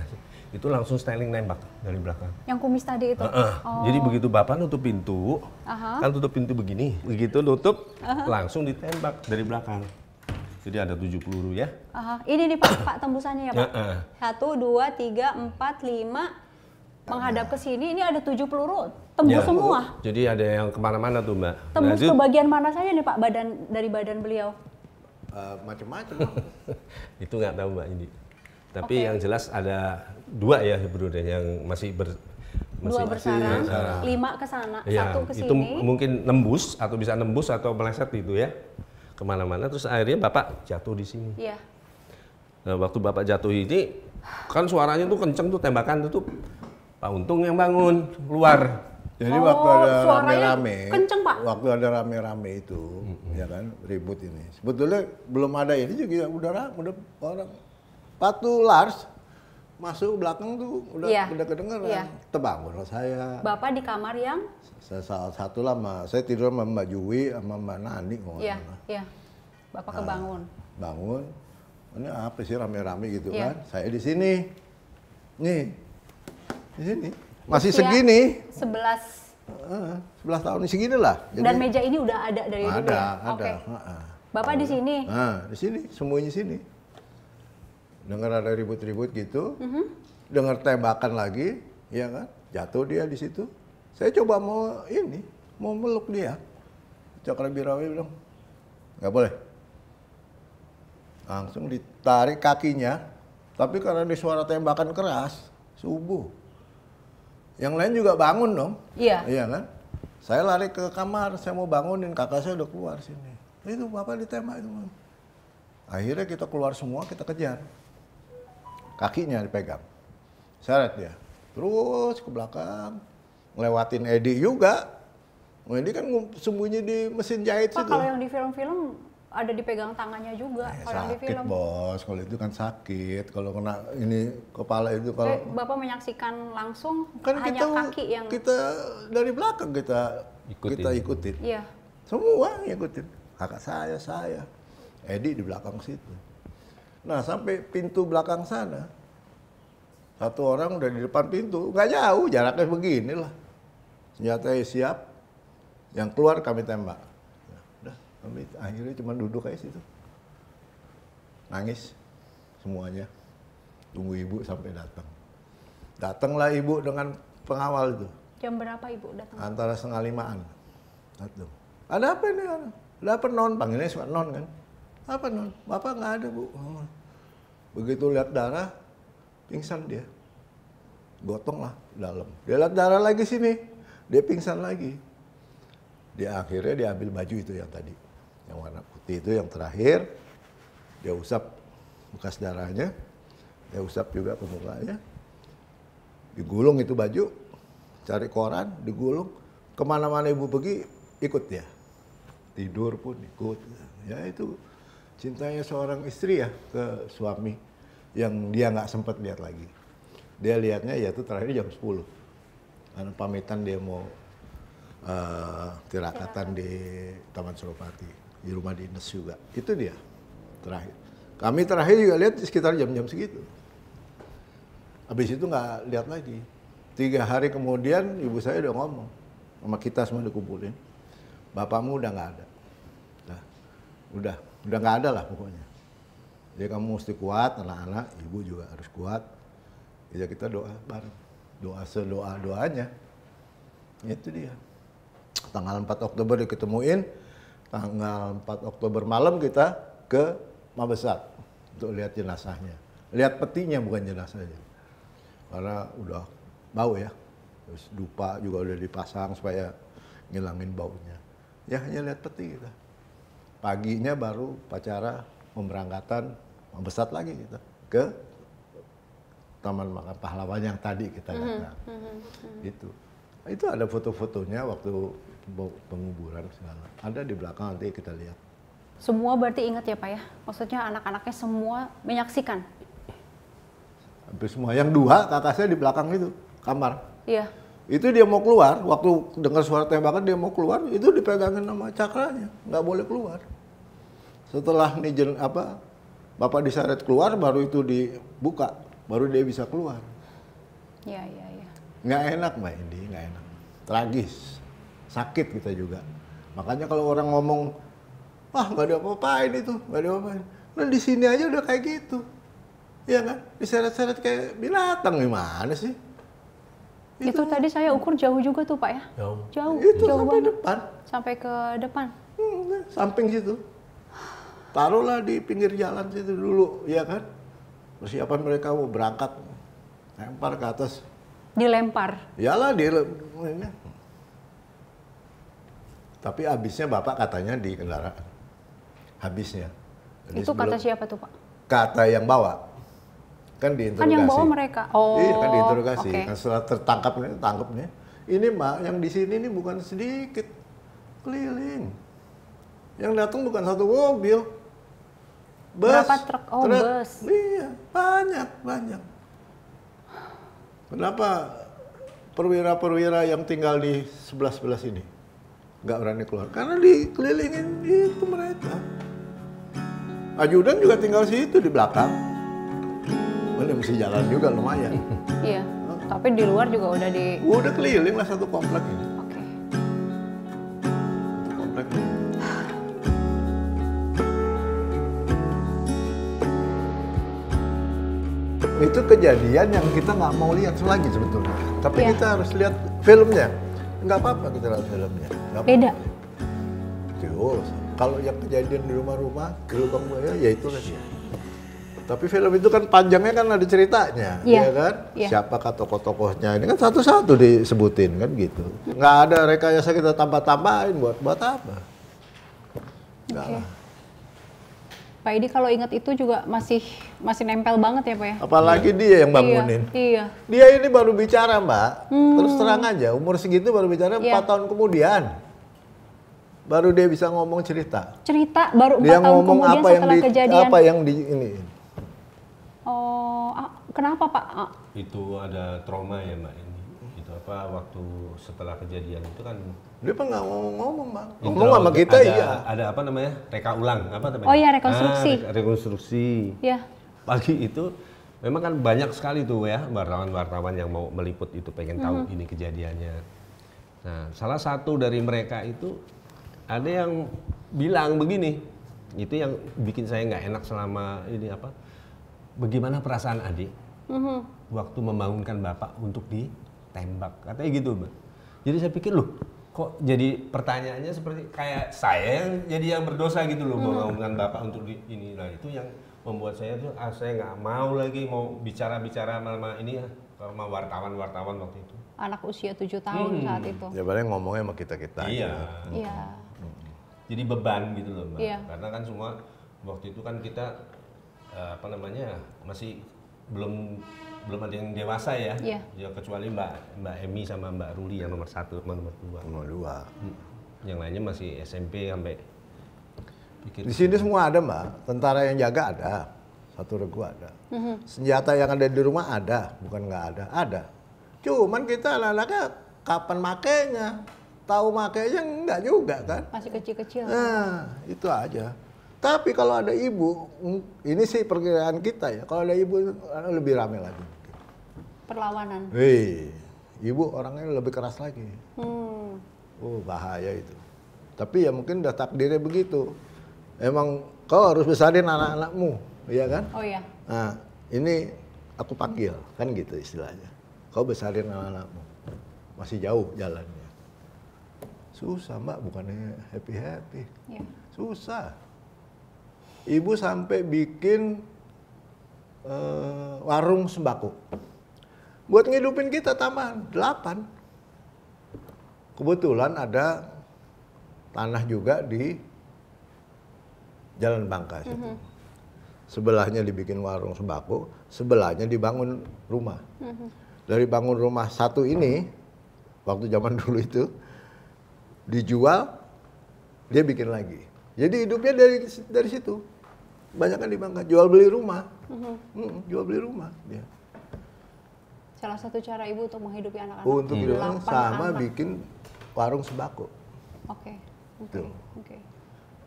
itu langsung styling nembak dari belakang. Yang kumis tadi itu. Uh-uh. Oh. Jadi begitu bapak nutup pintu, uh-huh. kan tutup pintu begini, begitu nutup uh-huh. langsung ditembak dari belakang. Jadi ada tujuh peluru ya. Uh-huh. Ini nih pak, pak tembusannya ya pak. Satu, dua, tiga, empat, lima. Menghadap ke sini, ini ada tujuh peluru tembus ya. semua. Jadi ada yang kemana-mana tuh mbak. Tembus nah, ke bagian mana saja nih pak badan dari badan beliau? Uh, macam-macam. itu nggak tahu mbak ini. Tapi okay. yang jelas ada dua ya Brunei yang masih ber masih, dua bersarang, bersarang. Eh, eh, lima ke sana, ya, satu ke sini. Itu mungkin nembus atau bisa nembus atau meleset gitu ya kemana-mana. Terus akhirnya bapak jatuh di sini. Iya. Nah, waktu bapak jatuh ini kan suaranya tuh kenceng tuh tembakan tuh, tuh Pak Untung yang bangun keluar. Jadi oh, waktu ada rame-rame, kenceng pak. Waktu ada rame-rame itu, mm -hmm. ya kan ribut ini. Sebetulnya belum ada ini juga udara udah orang. Patu Lars masuk belakang tuh udah yeah. udah kedengeran yeah. terbangun saya bapak di kamar yang saya salah satu lama saya tidur sama Mbak Jui sama Mbak Nani ngomong. yeah. yeah. bapak nah, kebangun bangun ini apa sih rame-rame gitu yeah. kan saya di sini nih di sini masih Usia segini sebelas sebelas tahun ini segini lah dan meja ini udah ada dari ada dulu ya? ada okay. Bapak di sini? Nah, di sini, semuanya sini dengar ada ribut-ribut gitu, mm -hmm. dengar tembakan lagi, ya kan? Jatuh dia di situ. Saya coba mau ini, mau meluk dia. Birawi bilang, nggak boleh. Langsung ditarik kakinya, tapi karena di suara tembakan keras, subuh. Yang lain juga bangun dong. Iya. Iya kan? Saya lari ke kamar, saya mau bangunin, kakak saya udah keluar sini. Itu bapak ditembak itu. Akhirnya kita keluar semua, kita kejar kakinya dipegang. Seret dia. Terus ke belakang, ngelewatin Edi juga. Edi kan sembunyi di mesin jahit Pak, situ. kalau yang di film-film ada dipegang tangannya juga eh, kalau sakit, di film. bos. Kalau itu kan sakit. Kalau kena ini kepala itu kalau eh, Bapak menyaksikan langsung kan hanya kita, kaki yang kita dari belakang kita ikutin. kita ikutin. Iya. Semua ngikutin. Kakak saya, saya. Edi di belakang situ. Nah sampai pintu belakang sana, satu orang udah di depan pintu, nggak jauh, jaraknya beginilah lah. Senjatanya siap, yang keluar kami tembak. udah, kami akhirnya cuma duduk aja situ. Nangis semuanya, tunggu ibu sampai datang. Datanglah ibu dengan pengawal itu. Jam berapa ibu datang? Antara setengah limaan. Datang. Ada apa ini? Ada apa non? Panggilnya suka non kan? Apa non? Bapak nggak ada bu. Oh. Begitu lihat darah, pingsan dia. Gotong lah dalam. Dia lihat darah lagi sini, dia pingsan lagi. Dia akhirnya diambil baju itu yang tadi. Yang warna putih itu yang terakhir. Dia usap bekas darahnya. Dia usap juga ke mukanya. Digulung itu baju, cari koran, digulung. Kemana-mana ibu pergi, ikut dia. Tidur pun ikut. Ya itu cintanya seorang istri ya ke suami yang dia nggak sempat lihat lagi. Dia lihatnya ya itu terakhir jam 10. Karena pamitan dia mau uh, tirakatan di Taman Suropati, di rumah dinas juga. Itu dia terakhir. Kami terakhir juga lihat sekitar jam-jam segitu. Habis itu nggak lihat lagi. Tiga hari kemudian ibu saya udah ngomong sama kita semua dikumpulin. Bapakmu udah nggak ada. Nah, udah, udah nggak ada lah pokoknya jadi kamu mesti kuat, anak-anak, ibu juga harus kuat. Ya kita doa bareng. Doa sedoa-doanya. Itu dia. Tanggal 4 Oktober diketemuin. Tanggal 4 Oktober malam kita ke Mabesat untuk lihat jenazahnya. Lihat petinya bukan jenazahnya. Karena udah bau ya. Terus dupa juga udah dipasang supaya ngilangin baunya. Ya hanya lihat peti kita. Paginya baru pacara pemberangkatan membesar lagi gitu ke Taman Makam Pahlawan yang tadi kita lihat, Mm -hmm. Mm-hmm. Itu. Itu ada foto-fotonya waktu penguburan segala. Ada di belakang nanti kita lihat. Semua berarti ingat ya Pak ya? Maksudnya anak-anaknya semua menyaksikan? Hampir semua. Yang dua kakak saya di belakang itu, kamar. Iya. Itu dia mau keluar, waktu dengar suara tembakan dia mau keluar, itu dipegangin sama cakranya. Nggak boleh keluar. Setelah nijen apa bapak diseret keluar baru itu dibuka baru dia bisa keluar iya iya iya nggak enak mbak Indi nggak enak tragis sakit kita juga makanya kalau orang ngomong wah nggak ada apa-apain tuh, nggak ada apa-apain nah di sini aja udah kayak gitu Iya kan diseret-seret kayak binatang gimana sih itu, itu tadi saya ukur jauh juga tuh pak ya jauh jauh itu jauh sampai banget. depan sampai ke depan hmm, samping situ taruhlah di pinggir jalan situ dulu, ya kan? Persiapan mereka mau berangkat, lempar ke atas. Dilempar? Yalah, dilempar. Tapi habisnya Bapak katanya di kendaraan. Habisnya. Jadi itu sebelum, kata siapa tuh Pak? Kata yang bawa. Kan diinterogasi. Kan yang bawa mereka? Oh, Iya, kan diinterogasi. Oh, okay. Kan setelah tertangkap, tangkapnya. Ini Mak, yang di sini ini bukan sedikit. Keliling. Yang datang bukan satu mobil, Bus, Berapa truk? Oh, truk. bus. Iya, banyak, banyak. Kenapa perwira-perwira yang tinggal di sebelah-sebelah sini nggak berani keluar? Karena dikelilingin itu mereka. Ajudan juga tinggal situ di belakang. Boleh mesti jalan juga lumayan. Iya. Tapi di luar juga udah di. Udah keliling lah satu komplek ini. itu kejadian yang kita nggak mau lihat lagi sebetulnya. Tapi yeah. kita harus lihat filmnya. Nggak apa-apa kita lihat filmnya. Gak Beda. Terus kalau yang kejadian di rumah-rumah, gerobak buaya ya itu saja. Tapi film itu kan panjangnya kan ada ceritanya, yeah. ya iya kan? Yeah. Siapakah tokoh-tokohnya? Ini kan satu-satu disebutin kan gitu. Nggak ada rekayasa kita tambah-tambahin buat buat apa? Nggak okay. lah. Pak Edi kalau ingat itu juga masih masih nempel banget ya Pak ya. Apalagi hmm. dia yang bangunin. Iya, iya. Dia ini baru bicara Mbak, hmm. terus terang aja umur segitu baru bicara iya. empat 4 tahun kemudian. Baru dia bisa ngomong cerita. Cerita baru 4 dia tahun ngomong kemudian apa setelah yang di, kejadian. Apa yang di ini. Oh, ah, kenapa Pak? Ah. Itu ada trauma ya Mbak apa waktu setelah kejadian itu kan dia pun nggak ngomong-ngomong bang ngomong sama kita ada, iya ada apa namanya reka ulang apa namanya oh iya rekonstruksi ah, re rekonstruksi ya pagi itu memang kan banyak sekali tuh ya wartawan-wartawan yang mau meliput itu pengen tahu mm -hmm. ini kejadiannya nah salah satu dari mereka itu ada yang bilang begini itu yang bikin saya nggak enak selama ini apa bagaimana perasaan adik mm -hmm. waktu membangunkan bapak untuk di tembak katanya gitu mbak jadi saya pikir loh kok jadi pertanyaannya seperti kayak saya yang jadi yang berdosa gitu loh hmm. ngomongkan bapak untuk di, ini lah itu yang membuat saya tuh ah, saya nggak mau lagi mau bicara-bicara sama ini ya sama wartawan-wartawan waktu itu anak usia tujuh tahun hmm. saat itu ya paling ngomongnya sama kita kita iya iya hmm. Iya. hmm. jadi beban gitu loh mbak iya. karena kan semua waktu itu kan kita eh, apa namanya masih belum belum ada yang dewasa ya. Yeah. Ya kecuali Mbak Mbak Emi sama Mbak Ruli yang nomor satu sama nomor dua. Nomor dua. Hmm. Yang lainnya masih SMP sampai. Pikir di sini gitu. semua ada Mbak. Tentara yang jaga ada. Satu regu ada. Mm-hmm. Senjata yang ada di rumah ada, bukan nggak ada, ada. Cuman kita anak-anaknya kapan makainya, tahu makainya nggak juga kan? Masih kecil-kecil. Nah, itu aja. Tapi kalau ada ibu, ini sih perkiraan kita ya. Kalau ada ibu lebih ramai lagi. Perlawanan. Hei, ibu orangnya lebih keras lagi. Hmm. Oh bahaya itu. Tapi ya mungkin udah takdirnya begitu. Emang kau harus besarin anak-anakmu, iya kan? Oh iya. Nah, ini aku panggil, kan gitu istilahnya. Kau besarin anak-anakmu. Masih jauh jalannya. Susah mbak, bukannya happy-happy. Ya. Susah. Ibu sampai bikin uh, warung sembako buat ngidupin kita tambah 8 kebetulan ada tanah juga di Jalan Bangka situ. Mm -hmm. Sebelahnya dibikin warung sembako, sebelahnya dibangun rumah. Mm -hmm. Dari bangun rumah satu ini waktu zaman dulu itu dijual dia bikin lagi. Jadi hidupnya dari dari situ. Banyak kan di Bangka jual beli rumah. Mm -hmm. Mm -hmm, jual beli rumah dia. Salah satu cara ibu untuk menghidupi anak-anak. Untuk hmm. hmm. sama anak. bikin warung sembako. Oke. Okay. Oke. Okay. Okay.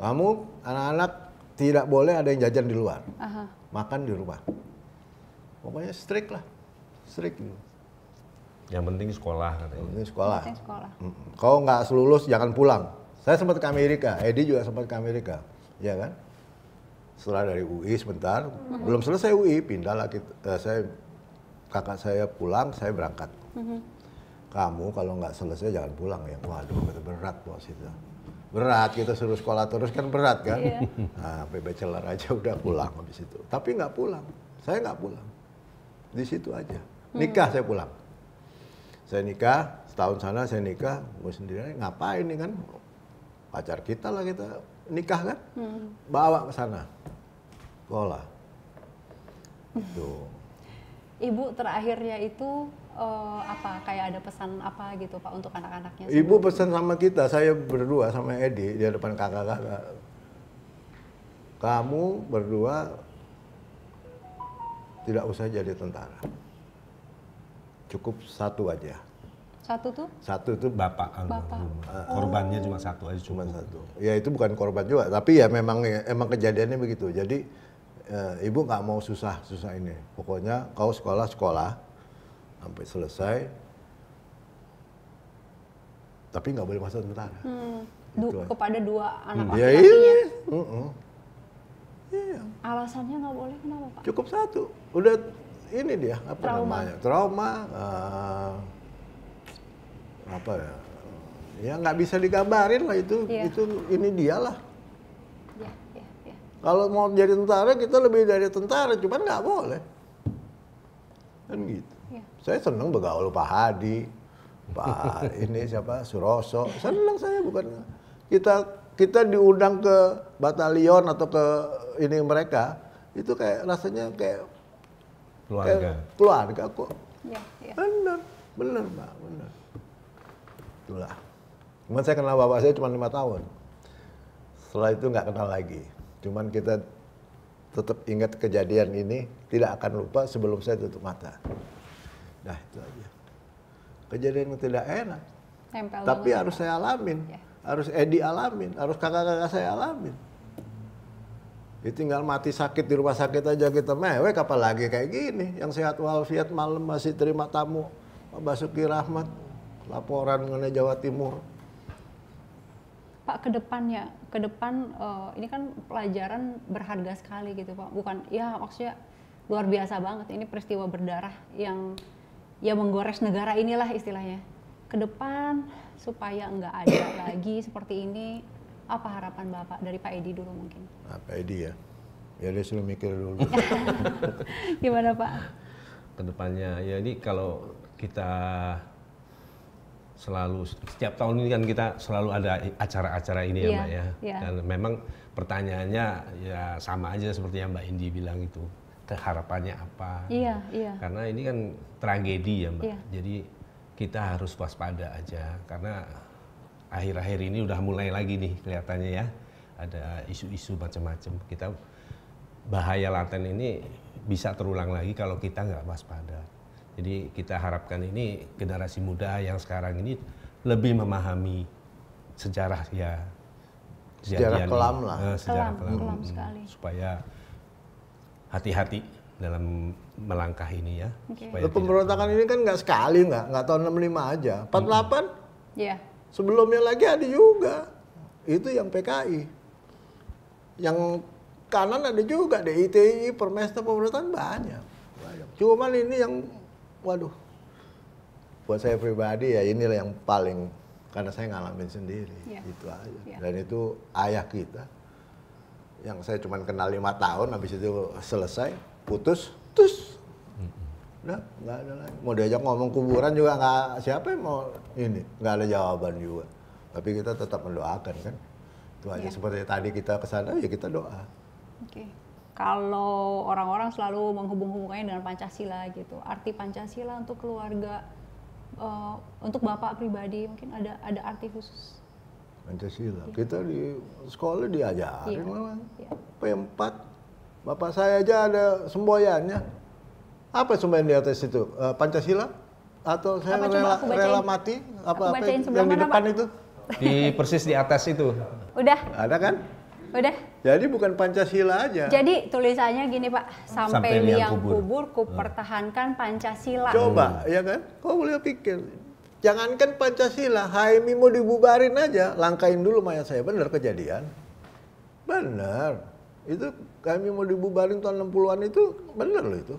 Kamu anak-anak tidak boleh ada yang jajan di luar. Aha. Makan di rumah. Pokoknya strict lah. Strict gitu. Yang penting sekolah katanya. Yang penting sekolah. Yang penting sekolah. Kau nggak lulus jangan pulang. Saya sempat ke Amerika, Edi juga sempat ke Amerika, ya kan? Setelah dari UI sebentar, hmm. belum selesai UI, pindahlah kita, eh, saya kakak saya pulang, saya berangkat. Mm-hmm. Kamu kalau nggak selesai jangan pulang ya. Waduh, berat bos itu. Berat, kita suruh sekolah terus kan berat kan. Yeah. Nah, sampai Celar aja udah pulang habis itu. Tapi nggak pulang. Saya nggak pulang. Di situ aja. Mm-hmm. Nikah hmm. saya pulang. Saya nikah, setahun sana saya nikah, gue sendiri ngapain nih kan? Pacar kita lah kita nikah kan? Hmm. Bawa ke sana. Sekolah. Tuh. Ibu terakhirnya itu uh, apa kayak ada pesan apa gitu Pak untuk anak-anaknya? Ibu pesan sama kita, saya berdua sama Edi di depan kakak-kakak. Kamu berdua tidak usah jadi tentara. Cukup satu aja. Satu tuh? Satu tuh bapak bapak Korbannya oh. cuma satu aja. Cuma satu. Ya itu bukan korban juga, tapi ya memang ya, emang kejadiannya begitu. Jadi uh, ibu nggak mau susah-susah ini. Pokoknya kau sekolah-sekolah sampai selesai, tapi nggak boleh masuk tentara. Hmm. Du gitu. kepada dua anak hmm. Ya ya? iya. Uh -uh. Iya. Alasannya nggak boleh kenapa pak? Cukup satu. Udah ini dia apa trauma. namanya trauma. Uh, apa ya? Ya nggak bisa digambarin lah itu. Yeah. Itu ini dialah. Kalau mau jadi tentara kita lebih dari tentara, cuman nggak boleh. Kan gitu. Ya. Saya senang bergaul Pak Hadi, Pak ini siapa Suroso, senang saya bukan kita kita diundang ke batalion atau ke ini mereka itu kayak rasanya kayak keluarga kayak keluarga kok ya, ya. bener bener mbak bener itulah cuman saya kenal bapak saya cuma lima tahun setelah itu nggak kenal lagi Cuman kita tetap ingat kejadian ini, tidak akan lupa sebelum saya tutup mata. Nah itu aja. Kejadian yang tidak enak. Nempel Tapi harus saya alamin. Ya. Harus Edi alamin. Harus kakak-kakak saya alamin. Ya, tinggal mati sakit di rumah sakit aja kita mewek apalagi kayak gini. Yang sehat walafiat malam masih terima tamu Pak Basuki Rahmat. Laporan mengenai Jawa Timur. Pak kedepannya, kedepan uh, eh, ini kan pelajaran berharga sekali gitu Pak. Bukan, ya maksudnya luar biasa banget. Ini peristiwa berdarah yang ya menggores negara inilah istilahnya. Kedepan supaya nggak ada lagi seperti ini, apa harapan Bapak dari Pak Edi dulu mungkin? Nah, Pak Edi ya, ya dia sudah mikir dulu. Gimana Pak? Kedepannya, ya ini kalau kita selalu setiap tahun ini kan kita selalu ada acara-acara ini ya iya, Mbak ya. Yeah. Dan memang pertanyaannya ya sama aja seperti yang Mbak Indi bilang itu. Harapannya apa? Iya, iya. Karena ini kan tragedi ya Mbak. Yeah. Jadi kita harus waspada aja karena akhir-akhir ini udah mulai lagi nih kelihatannya ya. Ada isu-isu macam-macam. Kita bahaya laten ini bisa terulang lagi kalau kita nggak waspada. Jadi kita harapkan ini generasi muda yang sekarang ini lebih memahami sejarah ya sejarah kelam lah eh, sejarah kelam, kelam, kelam sekali. supaya hati-hati dalam melangkah ini ya. Okay. Supaya pemberontakan ini kan nggak sekali nggak nggak tahun 65 aja 48 mm -hmm. yeah. sebelumnya lagi ada juga itu yang PKI yang kanan ada juga DITI Permesta Pemberontakan banyak. banyak cuman ini yang waduh buat saya pribadi ya inilah yang paling karena saya ngalamin sendiri yeah. itu aja yeah. dan itu ayah kita yang saya cuma kenal lima tahun habis itu selesai putus terus udah nggak ada lagi mau diajak ngomong kuburan juga nggak siapa yang mau ini nggak ada jawaban juga tapi kita tetap mendoakan kan itu aja yeah. seperti tadi kita kesana ya kita doa okay kalau orang-orang selalu menghubung-hubungkannya dengan Pancasila gitu. Arti Pancasila untuk keluarga, uh, untuk bapak pribadi mungkin ada ada arti khusus. Pancasila. Gitu. Kita di sekolah diajarin iya. ya. P4. Bapak saya aja ada semboyannya. Apa semboyan di atas itu? Eh, Pancasila? Atau saya apa, rela, rela mati? Apa, apa yang di depan apa? itu? Di persis di atas itu. Udah. Ada kan? Udah. Jadi bukan Pancasila aja. Jadi tulisannya gini Pak, sampai, sampai liang, liang kubur, kubur kupertahankan ah. Pancasila. Coba, hmm. ya kan? Kok boleh pikir? Jangankan Pancasila, HMI mau dibubarin aja, langkain dulu mayat saya. Bener kejadian. Bener. Itu kami mau dibubarin tahun 60-an itu bener loh itu.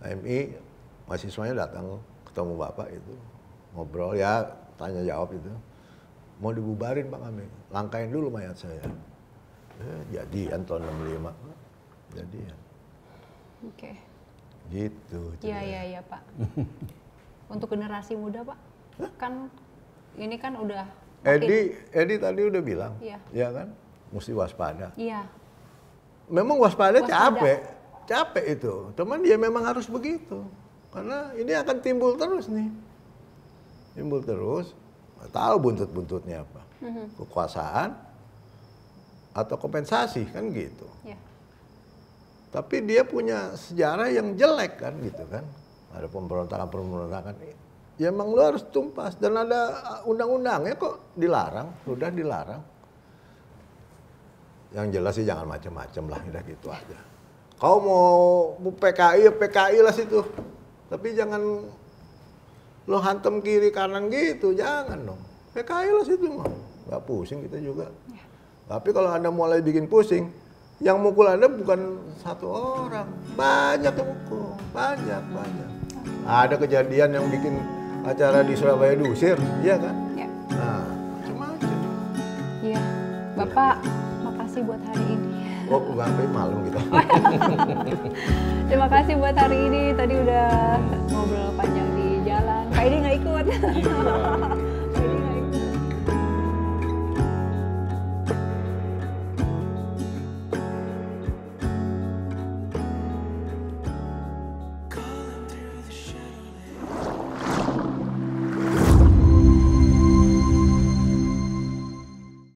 HMI mahasiswanya datang ketemu Bapak itu. Ngobrol ya, tanya jawab itu mau dibubarin Pak kami, langkain dulu mayat saya. Eh, yang tahun 65, ya. Oke. Okay. Gitu. Iya iya iya Pak. Untuk generasi muda Pak, Hah? kan ini kan udah. Edi Edi tadi udah bilang, iya ya kan, mesti waspada. Iya. Memang waspada, waspada capek, capek itu. Cuman dia memang harus begitu, karena ini akan timbul terus nih, timbul terus tahu buntut-buntutnya apa. Mm-hmm. Kekuasaan atau kompensasi kan gitu. Yeah. Tapi dia punya sejarah yang jelek kan gitu kan. Ada pemberontakan-pemberontakan. Ya emang lu harus tumpas dan ada uh, undang-undangnya kok dilarang, sudah dilarang. Yang jelas sih jangan macam-macam lah, udah gitu aja. Kau mau PKI ya PKI lah situ. Tapi jangan lo hantem kiri kanan gitu jangan dong PKI ya lo situ mah nggak pusing kita juga ya. tapi kalau anda mulai bikin pusing yang mukul anda bukan satu orang banyak yang mukul banyak banyak ada kejadian yang bikin acara di Surabaya diusir iya kan ya. nah macam-macam iya bapak makasih buat hari ini Oh, sampai malam gitu Terima kasih buat hari ini. Tadi udah ngobrol panjang. 帰りが行くわ。